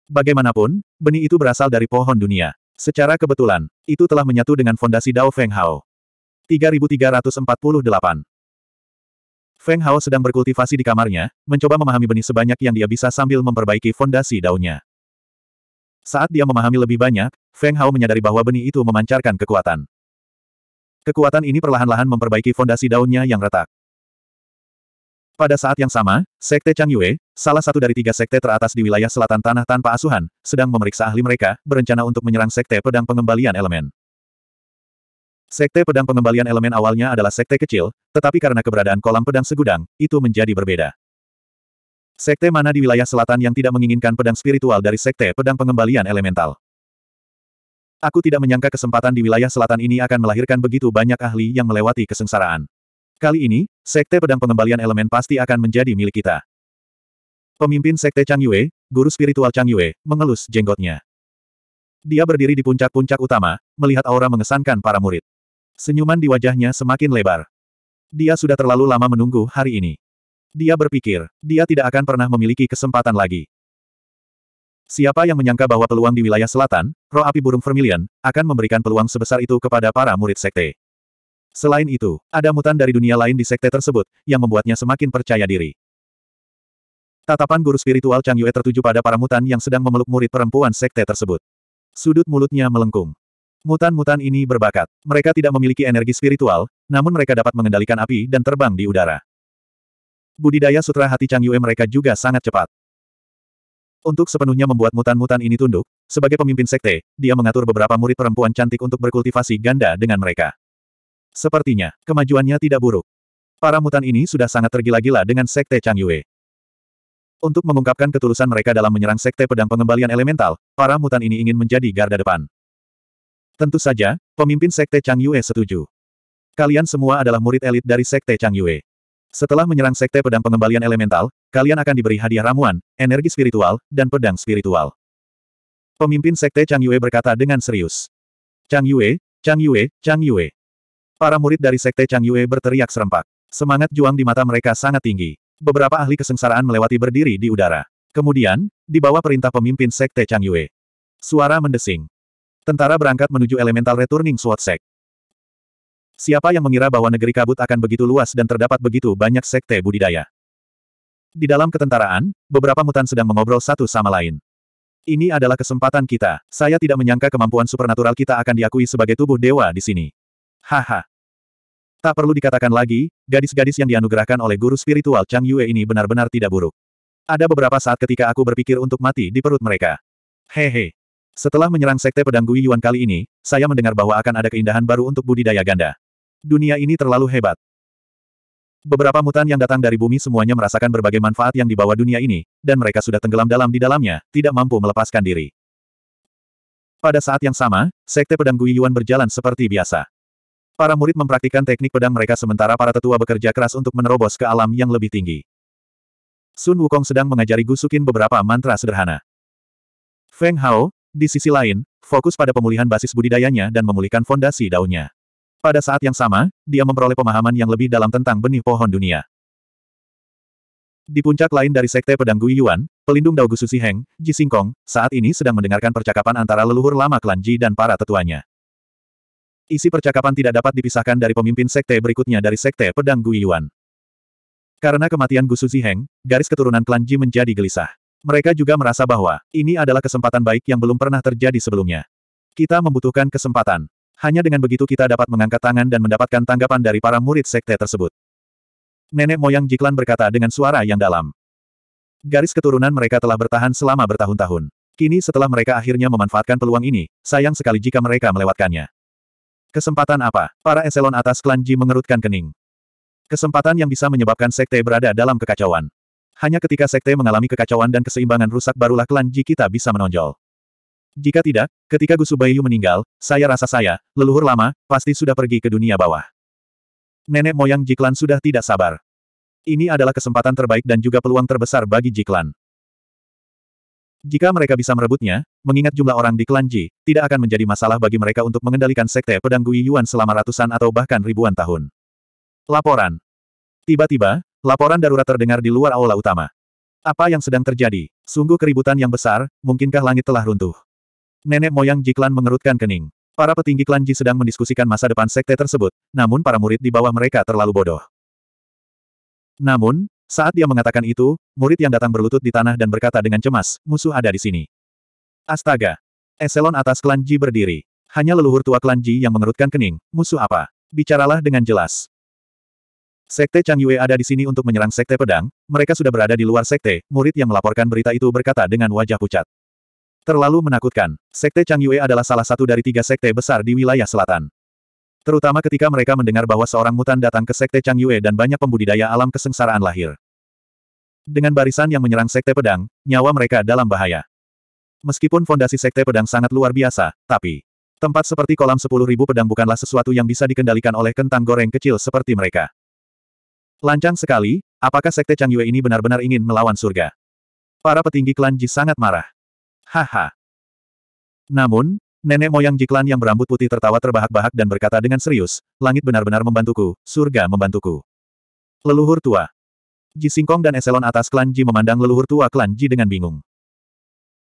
Bagaimanapun, benih itu berasal dari pohon dunia. Secara kebetulan, itu telah menyatu dengan fondasi Dao Feng Hao. 3348 Feng Hao sedang berkultivasi di kamarnya, mencoba memahami benih sebanyak yang dia bisa sambil memperbaiki fondasi daunnya. Saat dia memahami lebih banyak, Feng Hao menyadari bahwa benih itu memancarkan kekuatan. Kekuatan ini perlahan-lahan memperbaiki fondasi daunnya yang retak. Pada saat yang sama, Sekte Chang Yue, salah satu dari tiga sekte teratas di wilayah selatan tanah tanpa asuhan, sedang memeriksa ahli mereka, berencana untuk menyerang Sekte Pedang Pengembalian Elemen. Sekte pedang pengembalian elemen awalnya adalah sekte kecil, tetapi karena keberadaan kolam pedang segudang, itu menjadi berbeda. Sekte mana di wilayah selatan yang tidak menginginkan pedang spiritual dari sekte pedang pengembalian elemental? Aku tidak menyangka kesempatan di wilayah selatan ini akan melahirkan begitu banyak ahli yang melewati kesengsaraan. Kali ini, sekte pedang pengembalian elemen pasti akan menjadi milik kita. Pemimpin sekte Chang Yue, guru spiritual Chang Yue, mengelus jenggotnya. Dia berdiri di puncak-puncak utama, melihat aura mengesankan para murid. Senyuman di wajahnya semakin lebar. Dia sudah terlalu lama menunggu hari ini. Dia berpikir, dia tidak akan pernah memiliki kesempatan lagi. Siapa yang menyangka bahwa peluang di wilayah selatan, roh api burung vermilion, akan memberikan peluang sebesar itu kepada para murid sekte. Selain itu, ada mutan dari dunia lain di sekte tersebut, yang membuatnya semakin percaya diri. Tatapan guru spiritual Chang Yue tertuju pada para mutan yang sedang memeluk murid perempuan sekte tersebut. Sudut mulutnya melengkung. Mutan-mutan ini berbakat. Mereka tidak memiliki energi spiritual, namun mereka dapat mengendalikan api dan terbang di udara. Budidaya sutra hati Chang Yue mereka juga sangat cepat. Untuk sepenuhnya membuat mutan-mutan ini tunduk, sebagai pemimpin sekte, dia mengatur beberapa murid perempuan cantik untuk berkultivasi ganda dengan mereka. Sepertinya, kemajuannya tidak buruk. Para mutan ini sudah sangat tergila-gila dengan sekte Chang Yue. Untuk mengungkapkan ketulusan mereka dalam menyerang sekte pedang pengembalian elemental, para mutan ini ingin menjadi garda depan. Tentu saja, pemimpin Sekte Chang Yue setuju. Kalian semua adalah murid elit dari Sekte Chang Yue. Setelah menyerang Sekte Pedang Pengembalian Elemental, kalian akan diberi hadiah ramuan, energi spiritual, dan pedang spiritual. Pemimpin Sekte Chang Yue berkata dengan serius. Chang Yue, Chang Yue, Chang Yue. Para murid dari Sekte Chang Yue berteriak serempak. Semangat juang di mata mereka sangat tinggi. Beberapa ahli kesengsaraan melewati berdiri di udara. Kemudian, di bawah perintah pemimpin Sekte Chang Yue. Suara mendesing. Tentara berangkat menuju Elemental Returning Sword Sect. Siapa yang mengira bahwa negeri kabut akan begitu luas dan terdapat begitu banyak sekte budidaya? Di dalam ketentaraan, beberapa mutan sedang mengobrol satu sama lain. Ini adalah kesempatan kita. Saya tidak menyangka kemampuan supernatural kita akan diakui sebagai tubuh dewa di sini. Haha. Tak perlu dikatakan lagi, gadis-gadis yang dianugerahkan oleh guru spiritual Chang Yue ini benar-benar tidak buruk. Ada beberapa saat ketika aku berpikir untuk mati di perut mereka. Hehe. Setelah menyerang Sekte Pedang Gui Yuan kali ini, saya mendengar bahwa akan ada keindahan baru untuk budidaya ganda. Dunia ini terlalu hebat. Beberapa mutan yang datang dari bumi semuanya merasakan berbagai manfaat yang dibawa dunia ini, dan mereka sudah tenggelam dalam di dalamnya, tidak mampu melepaskan diri. Pada saat yang sama, Sekte Pedang Gui Yuan berjalan seperti biasa. Para murid mempraktikkan teknik pedang mereka sementara para tetua bekerja keras untuk menerobos ke alam yang lebih tinggi. Sun Wukong sedang mengajari Gusukin beberapa mantra sederhana. Feng Hao, di sisi lain, fokus pada pemulihan basis budidayanya dan memulihkan fondasi daunnya. Pada saat yang sama, dia memperoleh pemahaman yang lebih dalam tentang benih pohon dunia. Di puncak lain dari Sekte Pedang Gui Yuan, pelindung Daogu Susi Heng, Ji Singkong, saat ini sedang mendengarkan percakapan antara leluhur lama klan Ji dan para tetuanya. Isi percakapan tidak dapat dipisahkan dari pemimpin Sekte berikutnya dari Sekte Pedang Gui Yuan. Karena kematian Gusu Heng, garis keturunan klan Ji menjadi gelisah. Mereka juga merasa bahwa ini adalah kesempatan baik yang belum pernah terjadi sebelumnya. Kita membutuhkan kesempatan. Hanya dengan begitu kita dapat mengangkat tangan dan mendapatkan tanggapan dari para murid sekte tersebut. Nenek moyang Jiklan berkata dengan suara yang dalam. Garis keturunan mereka telah bertahan selama bertahun-tahun. Kini setelah mereka akhirnya memanfaatkan peluang ini, sayang sekali jika mereka melewatkannya. Kesempatan apa? Para eselon atas klan Ji mengerutkan kening. Kesempatan yang bisa menyebabkan sekte berada dalam kekacauan. Hanya ketika sekte mengalami kekacauan dan keseimbangan rusak barulah klan Ji kita bisa menonjol. Jika tidak, ketika Bayu meninggal, saya rasa saya, leluhur lama, pasti sudah pergi ke dunia bawah. Nenek moyang Jiklan sudah tidak sabar. Ini adalah kesempatan terbaik dan juga peluang terbesar bagi Jiklan. Jika mereka bisa merebutnya, mengingat jumlah orang di klan Ji, tidak akan menjadi masalah bagi mereka untuk mengendalikan sekte pedang Gui Yuan selama ratusan atau bahkan ribuan tahun. Laporan Tiba-tiba, Laporan darurat terdengar di luar aula utama. Apa yang sedang terjadi? Sungguh keributan yang besar, mungkinkah langit telah runtuh? Nenek moyang Jiklan mengerutkan kening. Para petinggi klan Ji sedang mendiskusikan masa depan sekte tersebut, namun para murid di bawah mereka terlalu bodoh. Namun, saat dia mengatakan itu, murid yang datang berlutut di tanah dan berkata dengan cemas, musuh ada di sini. Astaga! Eselon atas klan Ji berdiri. Hanya leluhur tua klan Ji yang mengerutkan kening, musuh apa? Bicaralah dengan jelas. Sekte Chang Yue ada di sini untuk menyerang Sekte Pedang, mereka sudah berada di luar Sekte, murid yang melaporkan berita itu berkata dengan wajah pucat. Terlalu menakutkan, Sekte Chang Yue adalah salah satu dari tiga Sekte besar di wilayah selatan. Terutama ketika mereka mendengar bahwa seorang mutan datang ke Sekte Chang Yue dan banyak pembudidaya alam kesengsaraan lahir. Dengan barisan yang menyerang Sekte Pedang, nyawa mereka dalam bahaya. Meskipun fondasi Sekte Pedang sangat luar biasa, tapi tempat seperti kolam sepuluh ribu pedang bukanlah sesuatu yang bisa dikendalikan oleh kentang goreng kecil seperti mereka. Lancang sekali, apakah sekte Chang Yue ini benar-benar ingin melawan surga? Para petinggi klan Ji sangat marah. Haha. Namun, nenek moyang Ji klan yang berambut putih tertawa terbahak-bahak dan berkata dengan serius, langit benar-benar membantuku, surga membantuku. Leluhur tua. Ji Singkong dan eselon atas klan Ji memandang leluhur tua klan Ji dengan bingung.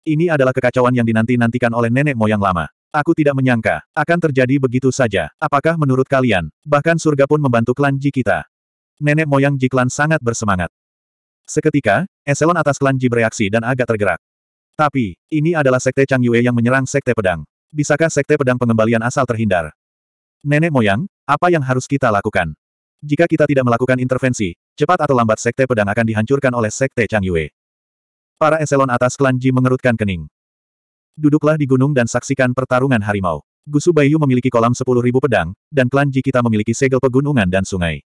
Ini adalah kekacauan yang dinanti-nantikan oleh nenek moyang lama. Aku tidak menyangka, akan terjadi begitu saja. Apakah menurut kalian, bahkan surga pun membantu klan Ji kita? Nenek moyang Jiklan sangat bersemangat. Seketika, eselon atas klan Ji bereaksi dan agak tergerak. Tapi, ini adalah sekte Chang Yue yang menyerang sekte pedang. Bisakah sekte pedang pengembalian asal terhindar? Nenek moyang, apa yang harus kita lakukan? Jika kita tidak melakukan intervensi, cepat atau lambat sekte pedang akan dihancurkan oleh sekte Chang Yue. Para eselon atas klan Ji mengerutkan kening. Duduklah di gunung dan saksikan pertarungan harimau. Gusu Bayu memiliki kolam 10.000 pedang, dan klan Ji kita memiliki segel pegunungan dan sungai.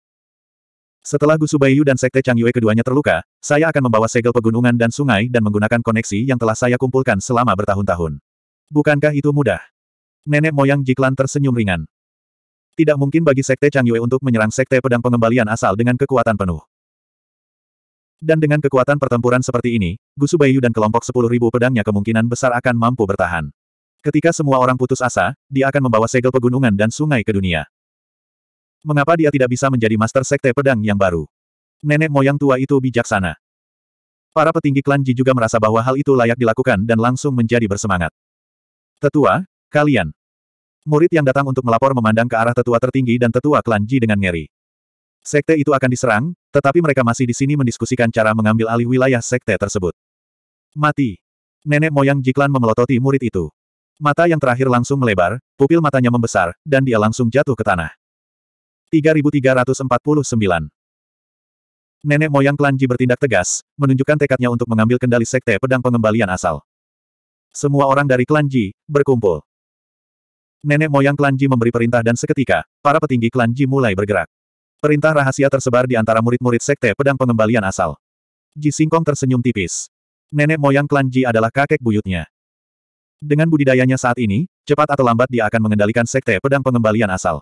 Setelah Gusubayu dan Sekte Chang Yue keduanya terluka, saya akan membawa segel pegunungan dan sungai dan menggunakan koneksi yang telah saya kumpulkan selama bertahun-tahun. Bukankah itu mudah? Nenek moyang Jiklan tersenyum ringan. Tidak mungkin bagi Sekte Chang Yue untuk menyerang Sekte Pedang Pengembalian asal dengan kekuatan penuh. Dan dengan kekuatan pertempuran seperti ini, Gusubayu dan kelompok 10.000 pedangnya kemungkinan besar akan mampu bertahan. Ketika semua orang putus asa, dia akan membawa segel pegunungan dan sungai ke dunia. Mengapa dia tidak bisa menjadi master sekte pedang yang baru? Nenek moyang tua itu bijaksana. Para petinggi klan Ji juga merasa bahwa hal itu layak dilakukan dan langsung menjadi bersemangat. Tetua, kalian. Murid yang datang untuk melapor memandang ke arah tetua tertinggi dan tetua klan Ji dengan ngeri. Sekte itu akan diserang, tetapi mereka masih di sini mendiskusikan cara mengambil alih wilayah sekte tersebut. Mati. Nenek moyang Ji klan memelototi murid itu. Mata yang terakhir langsung melebar, pupil matanya membesar, dan dia langsung jatuh ke tanah. 3349. Nenek moyang klan Ji bertindak tegas, menunjukkan tekadnya untuk mengambil kendali sekte pedang pengembalian asal. Semua orang dari klan Ji, berkumpul. Nenek moyang klan Ji memberi perintah dan seketika, para petinggi klan Ji mulai bergerak. Perintah rahasia tersebar di antara murid-murid sekte pedang pengembalian asal. Ji Singkong tersenyum tipis. Nenek moyang klan Ji adalah kakek buyutnya. Dengan budidayanya saat ini, cepat atau lambat dia akan mengendalikan sekte pedang pengembalian asal.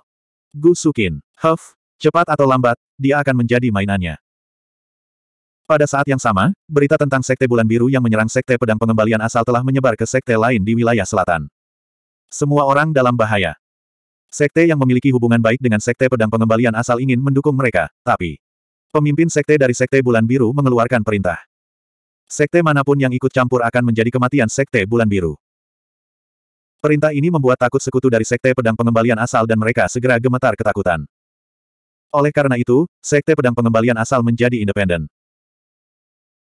Gusukin. Huff, cepat atau lambat, dia akan menjadi mainannya. Pada saat yang sama, berita tentang Sekte Bulan Biru yang menyerang Sekte Pedang Pengembalian asal telah menyebar ke Sekte lain di wilayah selatan. Semua orang dalam bahaya. Sekte yang memiliki hubungan baik dengan Sekte Pedang Pengembalian asal ingin mendukung mereka, tapi... Pemimpin Sekte dari Sekte Bulan Biru mengeluarkan perintah. Sekte manapun yang ikut campur akan menjadi kematian Sekte Bulan Biru. Perintah ini membuat takut sekutu dari Sekte Pedang Pengembalian Asal dan mereka segera gemetar ketakutan. Oleh karena itu, Sekte Pedang Pengembalian Asal menjadi independen.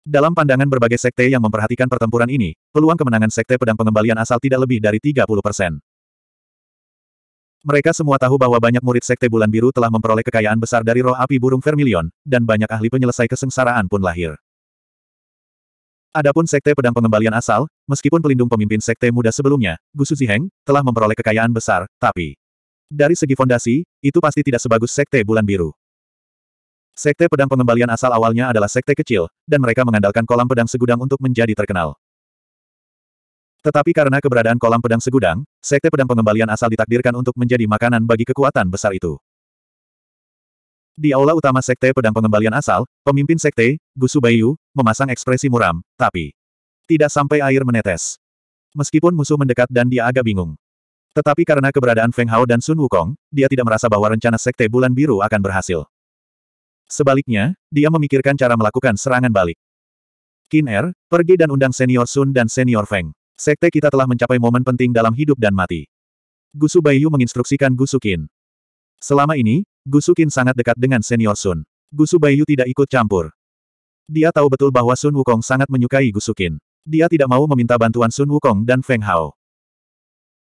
Dalam pandangan berbagai sekte yang memperhatikan pertempuran ini, peluang kemenangan Sekte Pedang Pengembalian Asal tidak lebih dari 30 persen. Mereka semua tahu bahwa banyak murid Sekte Bulan Biru telah memperoleh kekayaan besar dari roh api burung vermilion, dan banyak ahli penyelesai kesengsaraan pun lahir. Adapun Sekte Pedang Pengembalian asal, meskipun pelindung pemimpin Sekte muda sebelumnya, Gusu Ziheng, telah memperoleh kekayaan besar, tapi dari segi fondasi, itu pasti tidak sebagus Sekte Bulan Biru. Sekte Pedang Pengembalian asal awalnya adalah sekte kecil, dan mereka mengandalkan kolam pedang segudang untuk menjadi terkenal. Tetapi karena keberadaan kolam pedang segudang, Sekte Pedang Pengembalian asal ditakdirkan untuk menjadi makanan bagi kekuatan besar itu. Di aula utama Sekte Pedang Pengembalian Asal, pemimpin Sekte, Gusu Bayu, memasang ekspresi muram, tapi tidak sampai air menetes. Meskipun musuh mendekat dan dia agak bingung. Tetapi karena keberadaan Feng Hao dan Sun Wukong, dia tidak merasa bahwa rencana Sekte Bulan Biru akan berhasil. Sebaliknya, dia memikirkan cara melakukan serangan balik. Qin Er, pergi dan undang senior Sun dan senior Feng. Sekte kita telah mencapai momen penting dalam hidup dan mati. Gusu Bayu menginstruksikan Gusu Qin. Selama ini, Gusu sangat dekat dengan senior Sun. Gusu Baiyu tidak ikut campur. Dia tahu betul bahwa Sun Wukong sangat menyukai Gusu Dia tidak mau meminta bantuan Sun Wukong dan Feng Hao.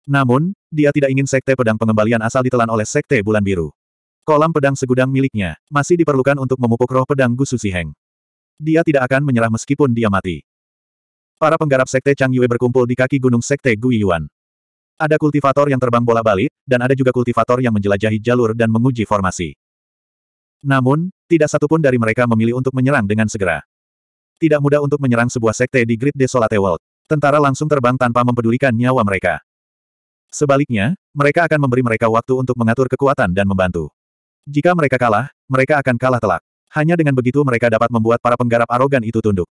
Namun, dia tidak ingin sekte pedang pengembalian asal ditelan oleh sekte bulan biru. Kolam pedang segudang miliknya, masih diperlukan untuk memupuk roh pedang Gusu Siheng. Dia tidak akan menyerah meskipun dia mati. Para penggarap sekte Chang Yue berkumpul di kaki gunung sekte Gui Yuan. Ada kultivator yang terbang bola balik, dan ada juga kultivator yang menjelajahi jalur dan menguji formasi. Namun, tidak satupun dari mereka memilih untuk menyerang dengan segera. Tidak mudah untuk menyerang sebuah sekte di Grid Desolate World. Tentara langsung terbang tanpa mempedulikan nyawa mereka. Sebaliknya, mereka akan memberi mereka waktu untuk mengatur kekuatan dan membantu. Jika mereka kalah, mereka akan kalah telak. Hanya dengan begitu mereka dapat membuat para penggarap arogan itu tunduk.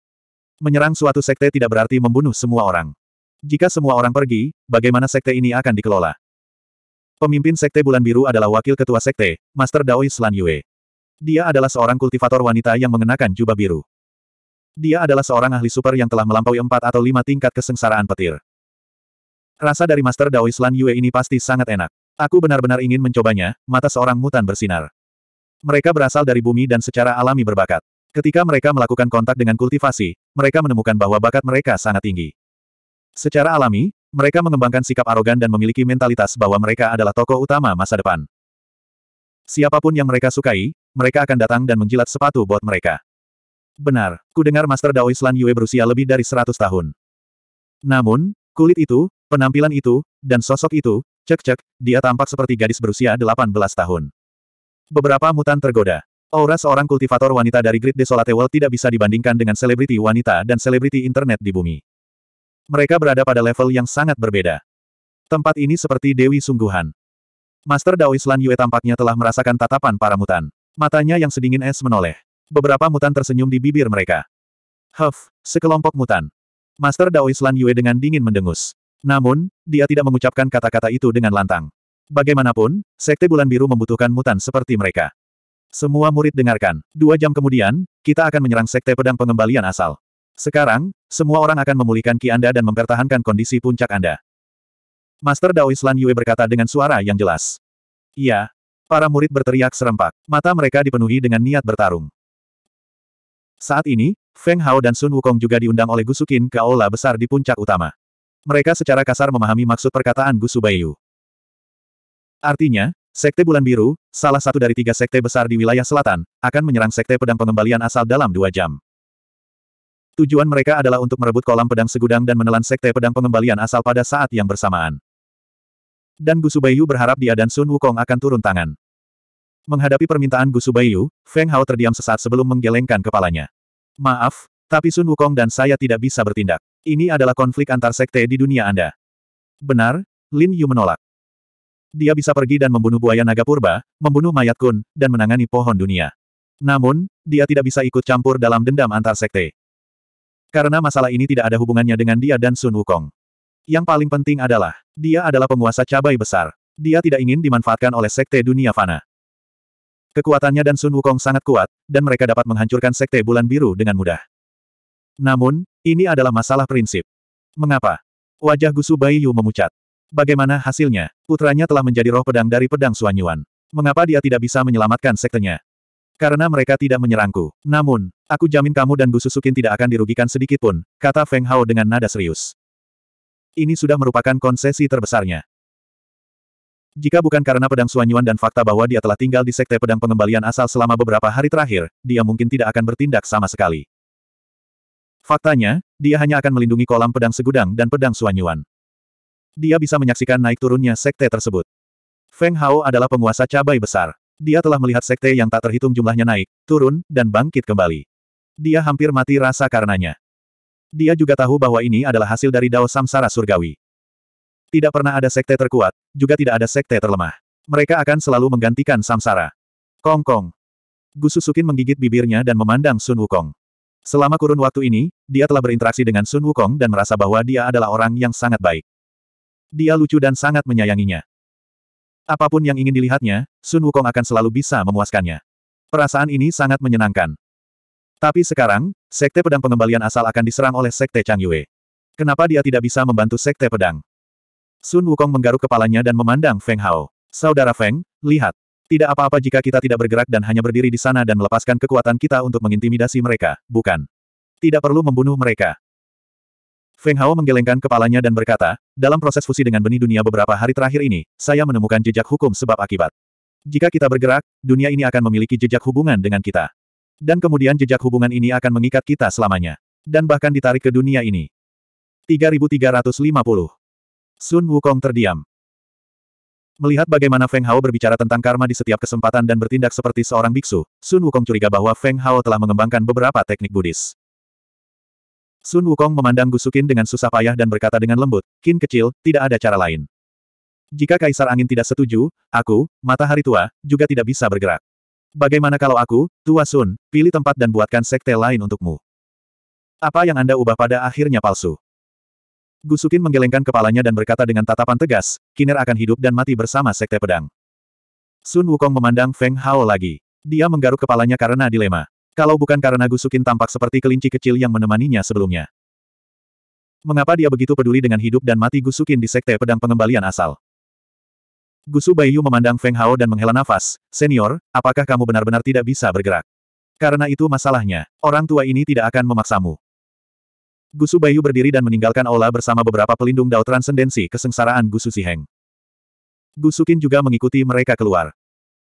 Menyerang suatu sekte tidak berarti membunuh semua orang. Jika semua orang pergi, bagaimana sekte ini akan dikelola? Pemimpin Sekte Bulan Biru adalah Wakil Ketua Sekte, Master Daois Lan Yue. Dia adalah seorang kultivator wanita yang mengenakan jubah biru. Dia adalah seorang ahli super yang telah melampaui empat atau lima tingkat kesengsaraan petir. Rasa dari Master Daois Lan Yue ini pasti sangat enak. Aku benar-benar ingin mencobanya, mata seorang mutan bersinar. Mereka berasal dari bumi dan secara alami berbakat. Ketika mereka melakukan kontak dengan kultivasi, mereka menemukan bahwa bakat mereka sangat tinggi. Secara alami, mereka mengembangkan sikap arogan dan memiliki mentalitas bahwa mereka adalah tokoh utama masa depan. Siapapun yang mereka sukai, mereka akan datang dan menjilat sepatu bot mereka. Benar, ku dengar Master Dao Islan Yue berusia lebih dari 100 tahun. Namun, kulit itu, penampilan itu, dan sosok itu, cek-cek, dia tampak seperti gadis berusia 18 tahun. Beberapa mutan tergoda. Aura seorang kultivator wanita dari Great Desolate World tidak bisa dibandingkan dengan selebriti wanita dan selebriti internet di bumi. Mereka berada pada level yang sangat berbeda. Tempat ini seperti Dewi Sungguhan. Master Dao Islan Yue tampaknya telah merasakan tatapan para mutan. Matanya yang sedingin es menoleh. Beberapa mutan tersenyum di bibir mereka. Huff, sekelompok mutan. Master Dao Islan Yue dengan dingin mendengus. Namun, dia tidak mengucapkan kata-kata itu dengan lantang. Bagaimanapun, Sekte Bulan Biru membutuhkan mutan seperti mereka. Semua murid dengarkan. Dua jam kemudian, kita akan menyerang Sekte Pedang Pengembalian asal. Sekarang, semua orang akan memulihkan ki Anda dan mempertahankan kondisi puncak Anda. Master Daois Lan Yue berkata dengan suara yang jelas. Iya. Para murid berteriak serempak. Mata mereka dipenuhi dengan niat bertarung. Saat ini, Feng Hao dan Sun Wukong juga diundang oleh Gusukin ke aula besar di puncak utama. Mereka secara kasar memahami maksud perkataan Gusu Baiyu. Artinya, Sekte Bulan Biru, salah satu dari tiga sekte besar di wilayah selatan, akan menyerang Sekte Pedang Pengembalian asal dalam dua jam. Tujuan mereka adalah untuk merebut kolam pedang segudang dan menelan sekte pedang pengembalian asal pada saat yang bersamaan. Dan Gusubayu berharap dia dan Sun Wukong akan turun tangan. Menghadapi permintaan Gusubayu, Feng Hao terdiam sesaat sebelum menggelengkan kepalanya. Maaf, tapi Sun Wukong dan saya tidak bisa bertindak. Ini adalah konflik antar sekte di dunia Anda. Benar, Lin Yu menolak. Dia bisa pergi dan membunuh buaya naga purba, membunuh mayat kun, dan menangani pohon dunia. Namun, dia tidak bisa ikut campur dalam dendam antar sekte. Karena masalah ini tidak ada hubungannya dengan dia dan Sun Wukong. Yang paling penting adalah, dia adalah penguasa cabai besar. Dia tidak ingin dimanfaatkan oleh Sekte Dunia Fana. Kekuatannya dan Sun Wukong sangat kuat, dan mereka dapat menghancurkan Sekte Bulan Biru dengan mudah. Namun, ini adalah masalah prinsip. Mengapa? Wajah Gusu Bai Yu memucat. Bagaimana hasilnya? Putranya telah menjadi roh pedang dari pedang Suanyuan. Mengapa dia tidak bisa menyelamatkan sektenya? Karena mereka tidak menyerangku. Namun, aku jamin kamu dan Bu Susukin tidak akan dirugikan sedikitpun, kata Feng Hao dengan nada serius. Ini sudah merupakan konsesi terbesarnya. Jika bukan karena pedang Suanyuan dan fakta bahwa dia telah tinggal di sekte pedang pengembalian asal selama beberapa hari terakhir, dia mungkin tidak akan bertindak sama sekali. Faktanya, dia hanya akan melindungi kolam pedang segudang dan pedang Suanyuan. Dia bisa menyaksikan naik turunnya sekte tersebut. Feng Hao adalah penguasa cabai besar. Dia telah melihat sekte yang tak terhitung jumlahnya naik, turun, dan bangkit kembali. Dia hampir mati rasa karenanya. Dia juga tahu bahwa ini adalah hasil dari Dao Samsara Surgawi. Tidak pernah ada sekte terkuat, juga tidak ada sekte terlemah. Mereka akan selalu menggantikan Samsara. Kong Kong. Gususukin menggigit bibirnya dan memandang Sun Wukong. Selama kurun waktu ini, dia telah berinteraksi dengan Sun Wukong dan merasa bahwa dia adalah orang yang sangat baik. Dia lucu dan sangat menyayanginya. Apapun yang ingin dilihatnya, Sun Wukong akan selalu bisa memuaskannya. Perasaan ini sangat menyenangkan. Tapi sekarang, Sekte Pedang Pengembalian asal akan diserang oleh Sekte Chang Yue. Kenapa dia tidak bisa membantu Sekte Pedang? Sun Wukong menggaruk kepalanya dan memandang Feng Hao. Saudara Feng, lihat. Tidak apa-apa jika kita tidak bergerak dan hanya berdiri di sana dan melepaskan kekuatan kita untuk mengintimidasi mereka, bukan? Tidak perlu membunuh mereka. Feng Hao menggelengkan kepalanya dan berkata, dalam proses fusi dengan benih dunia beberapa hari terakhir ini, saya menemukan jejak hukum sebab akibat. Jika kita bergerak, dunia ini akan memiliki jejak hubungan dengan kita. Dan kemudian jejak hubungan ini akan mengikat kita selamanya. Dan bahkan ditarik ke dunia ini. 3350 Sun Wukong terdiam. Melihat bagaimana Feng Hao berbicara tentang karma di setiap kesempatan dan bertindak seperti seorang biksu, Sun Wukong curiga bahwa Feng Hao telah mengembangkan beberapa teknik Buddhis. Sun Wukong memandang Gusukin dengan susah payah dan berkata dengan lembut, Kin kecil, tidak ada cara lain. Jika Kaisar Angin tidak setuju, aku, matahari tua, juga tidak bisa bergerak. Bagaimana kalau aku, tua Sun, pilih tempat dan buatkan sekte lain untukmu? Apa yang Anda ubah pada akhirnya palsu? Gusukin menggelengkan kepalanya dan berkata dengan tatapan tegas, Kiner akan hidup dan mati bersama sekte pedang. Sun Wukong memandang Feng Hao lagi. Dia menggaruk kepalanya karena dilema. Kalau bukan karena Gusukin tampak seperti kelinci kecil yang menemaninya sebelumnya. Mengapa dia begitu peduli dengan hidup dan mati Gusukin di Sekte Pedang Pengembalian Asal? Gusu Baiyu memandang Feng Hao dan menghela nafas, Senior, apakah kamu benar-benar tidak bisa bergerak? Karena itu masalahnya, orang tua ini tidak akan memaksamu. Gusu Baiyu berdiri dan meninggalkan Ola bersama beberapa pelindung dao transendensi kesengsaraan Gusu Siheng. Gusukin juga mengikuti mereka keluar.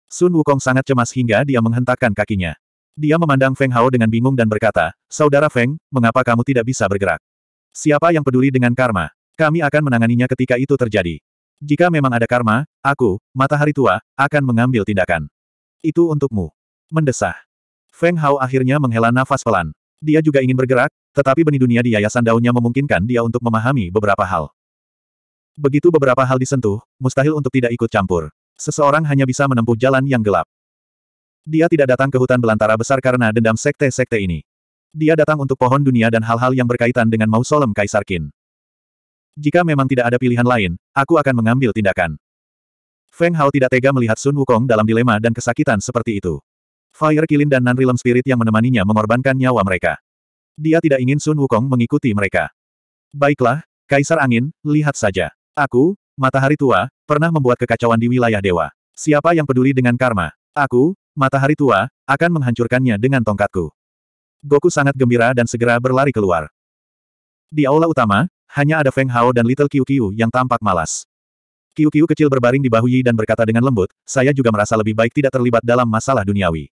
Sun Wukong sangat cemas hingga dia menghentakkan kakinya. Dia memandang Feng Hao dengan bingung dan berkata, Saudara Feng, mengapa kamu tidak bisa bergerak? Siapa yang peduli dengan karma? Kami akan menanganinya ketika itu terjadi. Jika memang ada karma, aku, matahari tua, akan mengambil tindakan. Itu untukmu. Mendesah. Feng Hao akhirnya menghela nafas pelan. Dia juga ingin bergerak, tetapi benih dunia di yayasan daunnya memungkinkan dia untuk memahami beberapa hal. Begitu beberapa hal disentuh, mustahil untuk tidak ikut campur. Seseorang hanya bisa menempuh jalan yang gelap. Dia tidak datang ke hutan belantara besar karena dendam sekte-sekte ini. Dia datang untuk pohon dunia dan hal-hal yang berkaitan dengan mausolem Kaisar Qin. Jika memang tidak ada pilihan lain, aku akan mengambil tindakan. Feng Hao tidak tega melihat Sun Wukong dalam dilema dan kesakitan seperti itu. Fire Kilin dan Nan Realm Spirit yang menemaninya mengorbankan nyawa mereka. Dia tidak ingin Sun Wukong mengikuti mereka. Baiklah, Kaisar Angin, lihat saja. Aku, Matahari Tua, pernah membuat kekacauan di wilayah dewa. Siapa yang peduli dengan karma? Aku, matahari tua, akan menghancurkannya dengan tongkatku. Goku sangat gembira dan segera berlari keluar. Di aula utama, hanya ada Feng Hao dan Little Qiu Qiu yang tampak malas. Qiu Qiu kecil berbaring di bahu Yi dan berkata dengan lembut, saya juga merasa lebih baik tidak terlibat dalam masalah duniawi.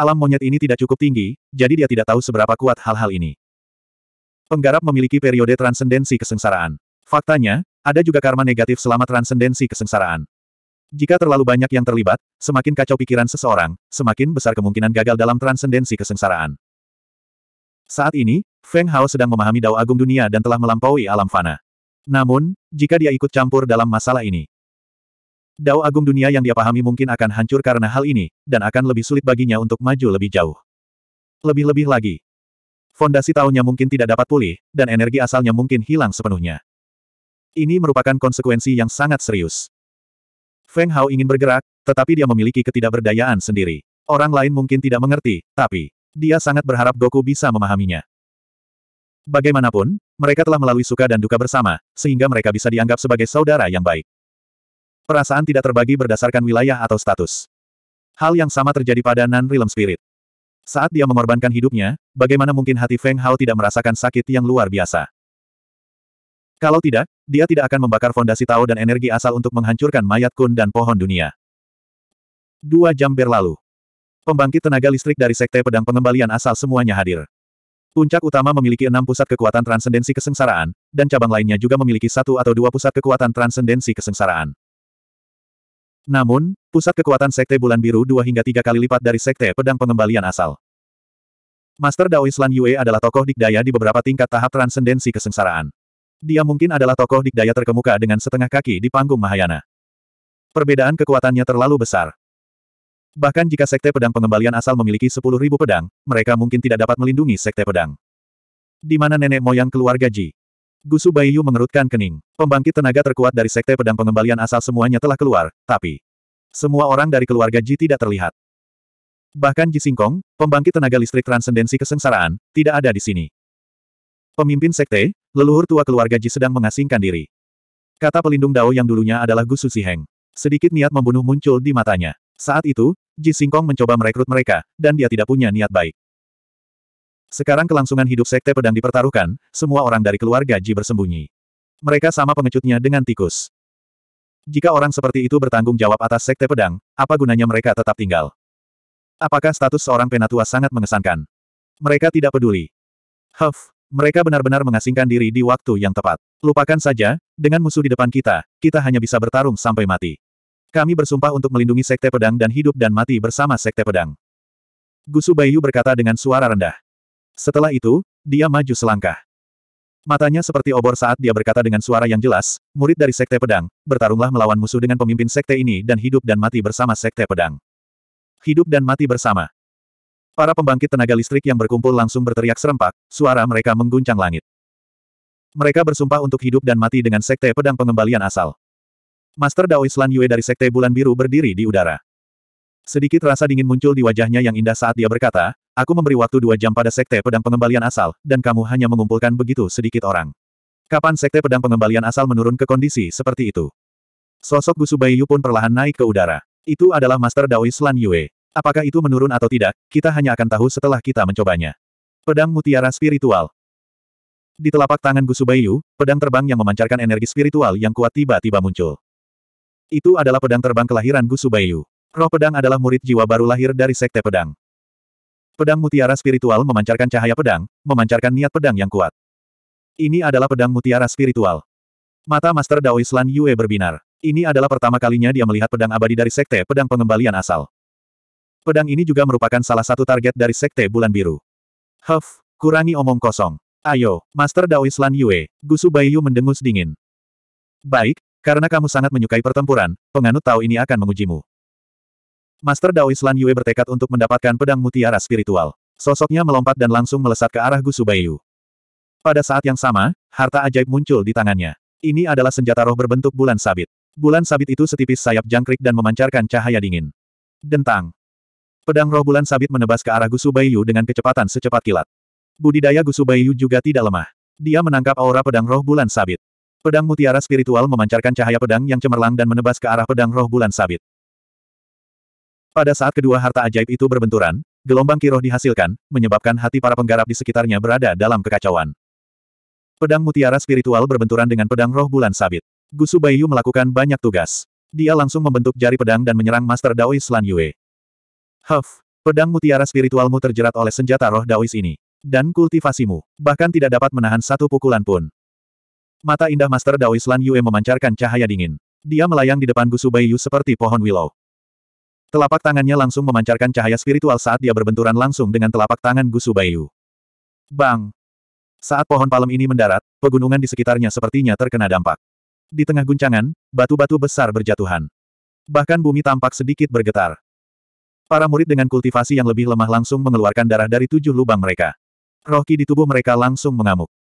Alam monyet ini tidak cukup tinggi, jadi dia tidak tahu seberapa kuat hal-hal ini. Penggarap memiliki periode transendensi kesengsaraan. Faktanya, ada juga karma negatif selama transendensi kesengsaraan. Jika terlalu banyak yang terlibat, semakin kacau pikiran seseorang, semakin besar kemungkinan gagal dalam transendensi kesengsaraan. Saat ini, Feng Hao sedang memahami dao agung dunia dan telah melampaui alam fana. Namun, jika dia ikut campur dalam masalah ini, dao agung dunia yang dia pahami mungkin akan hancur karena hal ini, dan akan lebih sulit baginya untuk maju lebih jauh. Lebih-lebih lagi, fondasi tahunnya mungkin tidak dapat pulih, dan energi asalnya mungkin hilang sepenuhnya. Ini merupakan konsekuensi yang sangat serius. Feng Hao ingin bergerak, tetapi dia memiliki ketidakberdayaan sendiri. Orang lain mungkin tidak mengerti, tapi dia sangat berharap Goku bisa memahaminya. Bagaimanapun, mereka telah melalui suka dan duka bersama, sehingga mereka bisa dianggap sebagai saudara yang baik. Perasaan tidak terbagi berdasarkan wilayah atau status. Hal yang sama terjadi pada Nan Realm Spirit. Saat dia mengorbankan hidupnya, bagaimana mungkin hati Feng Hao tidak merasakan sakit yang luar biasa? Kalau tidak, dia tidak akan membakar fondasi Tao dan energi asal untuk menghancurkan mayat kun dan pohon dunia. Dua jam berlalu. Pembangkit tenaga listrik dari Sekte Pedang Pengembalian asal semuanya hadir. Puncak utama memiliki enam pusat kekuatan transendensi kesengsaraan, dan cabang lainnya juga memiliki satu atau dua pusat kekuatan transendensi kesengsaraan. Namun, pusat kekuatan Sekte Bulan Biru dua hingga tiga kali lipat dari Sekte Pedang Pengembalian asal. Master Daoislan Yue adalah tokoh dikdaya di beberapa tingkat tahap transendensi kesengsaraan. Dia mungkin adalah tokoh dikdaya terkemuka dengan setengah kaki di panggung Mahayana. Perbedaan kekuatannya terlalu besar. Bahkan jika Sekte Pedang Pengembalian asal memiliki 10.000 pedang, mereka mungkin tidak dapat melindungi Sekte Pedang. Di mana nenek moyang keluarga Ji? Gusu Bayu mengerutkan kening. Pembangkit tenaga terkuat dari Sekte Pedang Pengembalian asal semuanya telah keluar, tapi... Semua orang dari keluarga Ji tidak terlihat. Bahkan Ji Singkong, pembangkit tenaga listrik transendensi kesengsaraan, tidak ada di sini. Pemimpin sekte, leluhur tua keluarga Ji sedang mengasingkan diri. Kata pelindung Dao yang dulunya adalah Gu Heng. Sedikit niat membunuh muncul di matanya. Saat itu, Ji Singkong mencoba merekrut mereka, dan dia tidak punya niat baik. Sekarang kelangsungan hidup sekte pedang dipertaruhkan, semua orang dari keluarga Ji bersembunyi. Mereka sama pengecutnya dengan tikus. Jika orang seperti itu bertanggung jawab atas sekte pedang, apa gunanya mereka tetap tinggal? Apakah status seorang penatua sangat mengesankan? Mereka tidak peduli. Huff, mereka benar-benar mengasingkan diri di waktu yang tepat. Lupakan saja, dengan musuh di depan kita, kita hanya bisa bertarung sampai mati. Kami bersumpah untuk melindungi Sekte Pedang dan hidup dan mati bersama Sekte Pedang. Gusu Bayu berkata dengan suara rendah. Setelah itu, dia maju selangkah. Matanya seperti obor saat dia berkata dengan suara yang jelas, murid dari Sekte Pedang, bertarunglah melawan musuh dengan pemimpin Sekte ini dan hidup dan mati bersama Sekte Pedang. Hidup dan mati bersama. Para pembangkit tenaga listrik yang berkumpul langsung berteriak serempak, suara mereka mengguncang langit. Mereka bersumpah untuk hidup dan mati dengan sekte pedang pengembalian asal. Master Dao Islan Yue dari sekte bulan biru berdiri di udara. Sedikit rasa dingin muncul di wajahnya yang indah saat dia berkata, aku memberi waktu dua jam pada sekte pedang pengembalian asal, dan kamu hanya mengumpulkan begitu sedikit orang. Kapan sekte pedang pengembalian asal menurun ke kondisi seperti itu? Sosok Gusu pun perlahan naik ke udara. Itu adalah Master Daoislan Yue. Apakah itu menurun atau tidak, kita hanya akan tahu setelah kita mencobanya. Pedang Mutiara Spiritual Di telapak tangan Gusubayu, pedang terbang yang memancarkan energi spiritual yang kuat tiba-tiba muncul. Itu adalah pedang terbang kelahiran Gusubayu. Roh pedang adalah murid jiwa baru lahir dari Sekte Pedang. Pedang Mutiara Spiritual memancarkan cahaya pedang, memancarkan niat pedang yang kuat. Ini adalah pedang Mutiara Spiritual. Mata Master Daoislan Yue berbinar. Ini adalah pertama kalinya dia melihat pedang abadi dari Sekte Pedang Pengembalian asal pedang ini juga merupakan salah satu target dari Sekte Bulan Biru. Huff, kurangi omong kosong. Ayo, Master Daois Lan Yue, Gusu Bayu mendengus dingin. Baik, karena kamu sangat menyukai pertempuran, penganut tahu ini akan mengujimu. Master Daois Lan Yue bertekad untuk mendapatkan pedang mutiara spiritual. Sosoknya melompat dan langsung melesat ke arah Gusu Bayu. Pada saat yang sama, harta ajaib muncul di tangannya. Ini adalah senjata roh berbentuk bulan sabit. Bulan sabit itu setipis sayap jangkrik dan memancarkan cahaya dingin. Dentang. Pedang roh bulan sabit menebas ke arah Gusu Baiyu dengan kecepatan secepat kilat. Budidaya Gusu Baiyu juga tidak lemah. Dia menangkap aura pedang roh bulan sabit. Pedang mutiara spiritual memancarkan cahaya pedang yang cemerlang dan menebas ke arah pedang roh bulan sabit. Pada saat kedua harta ajaib itu berbenturan, gelombang kiroh dihasilkan, menyebabkan hati para penggarap di sekitarnya berada dalam kekacauan. Pedang mutiara spiritual berbenturan dengan pedang roh bulan sabit. Gusu Baiyu melakukan banyak tugas. Dia langsung membentuk jari pedang dan menyerang Master Daoi Slan Yue. Huff, pedang mutiara spiritualmu terjerat oleh senjata roh Dawis ini. Dan kultivasimu, bahkan tidak dapat menahan satu pukulan pun. Mata indah Master Dawis Lan Yue memancarkan cahaya dingin. Dia melayang di depan Gusu Bayu seperti pohon willow. Telapak tangannya langsung memancarkan cahaya spiritual saat dia berbenturan langsung dengan telapak tangan Gusu Bayu. Bang! Saat pohon palem ini mendarat, pegunungan di sekitarnya sepertinya terkena dampak. Di tengah guncangan, batu-batu besar berjatuhan. Bahkan bumi tampak sedikit bergetar. Para murid dengan kultivasi yang lebih lemah langsung mengeluarkan darah dari tujuh lubang mereka. Roh ki di tubuh mereka langsung mengamuk.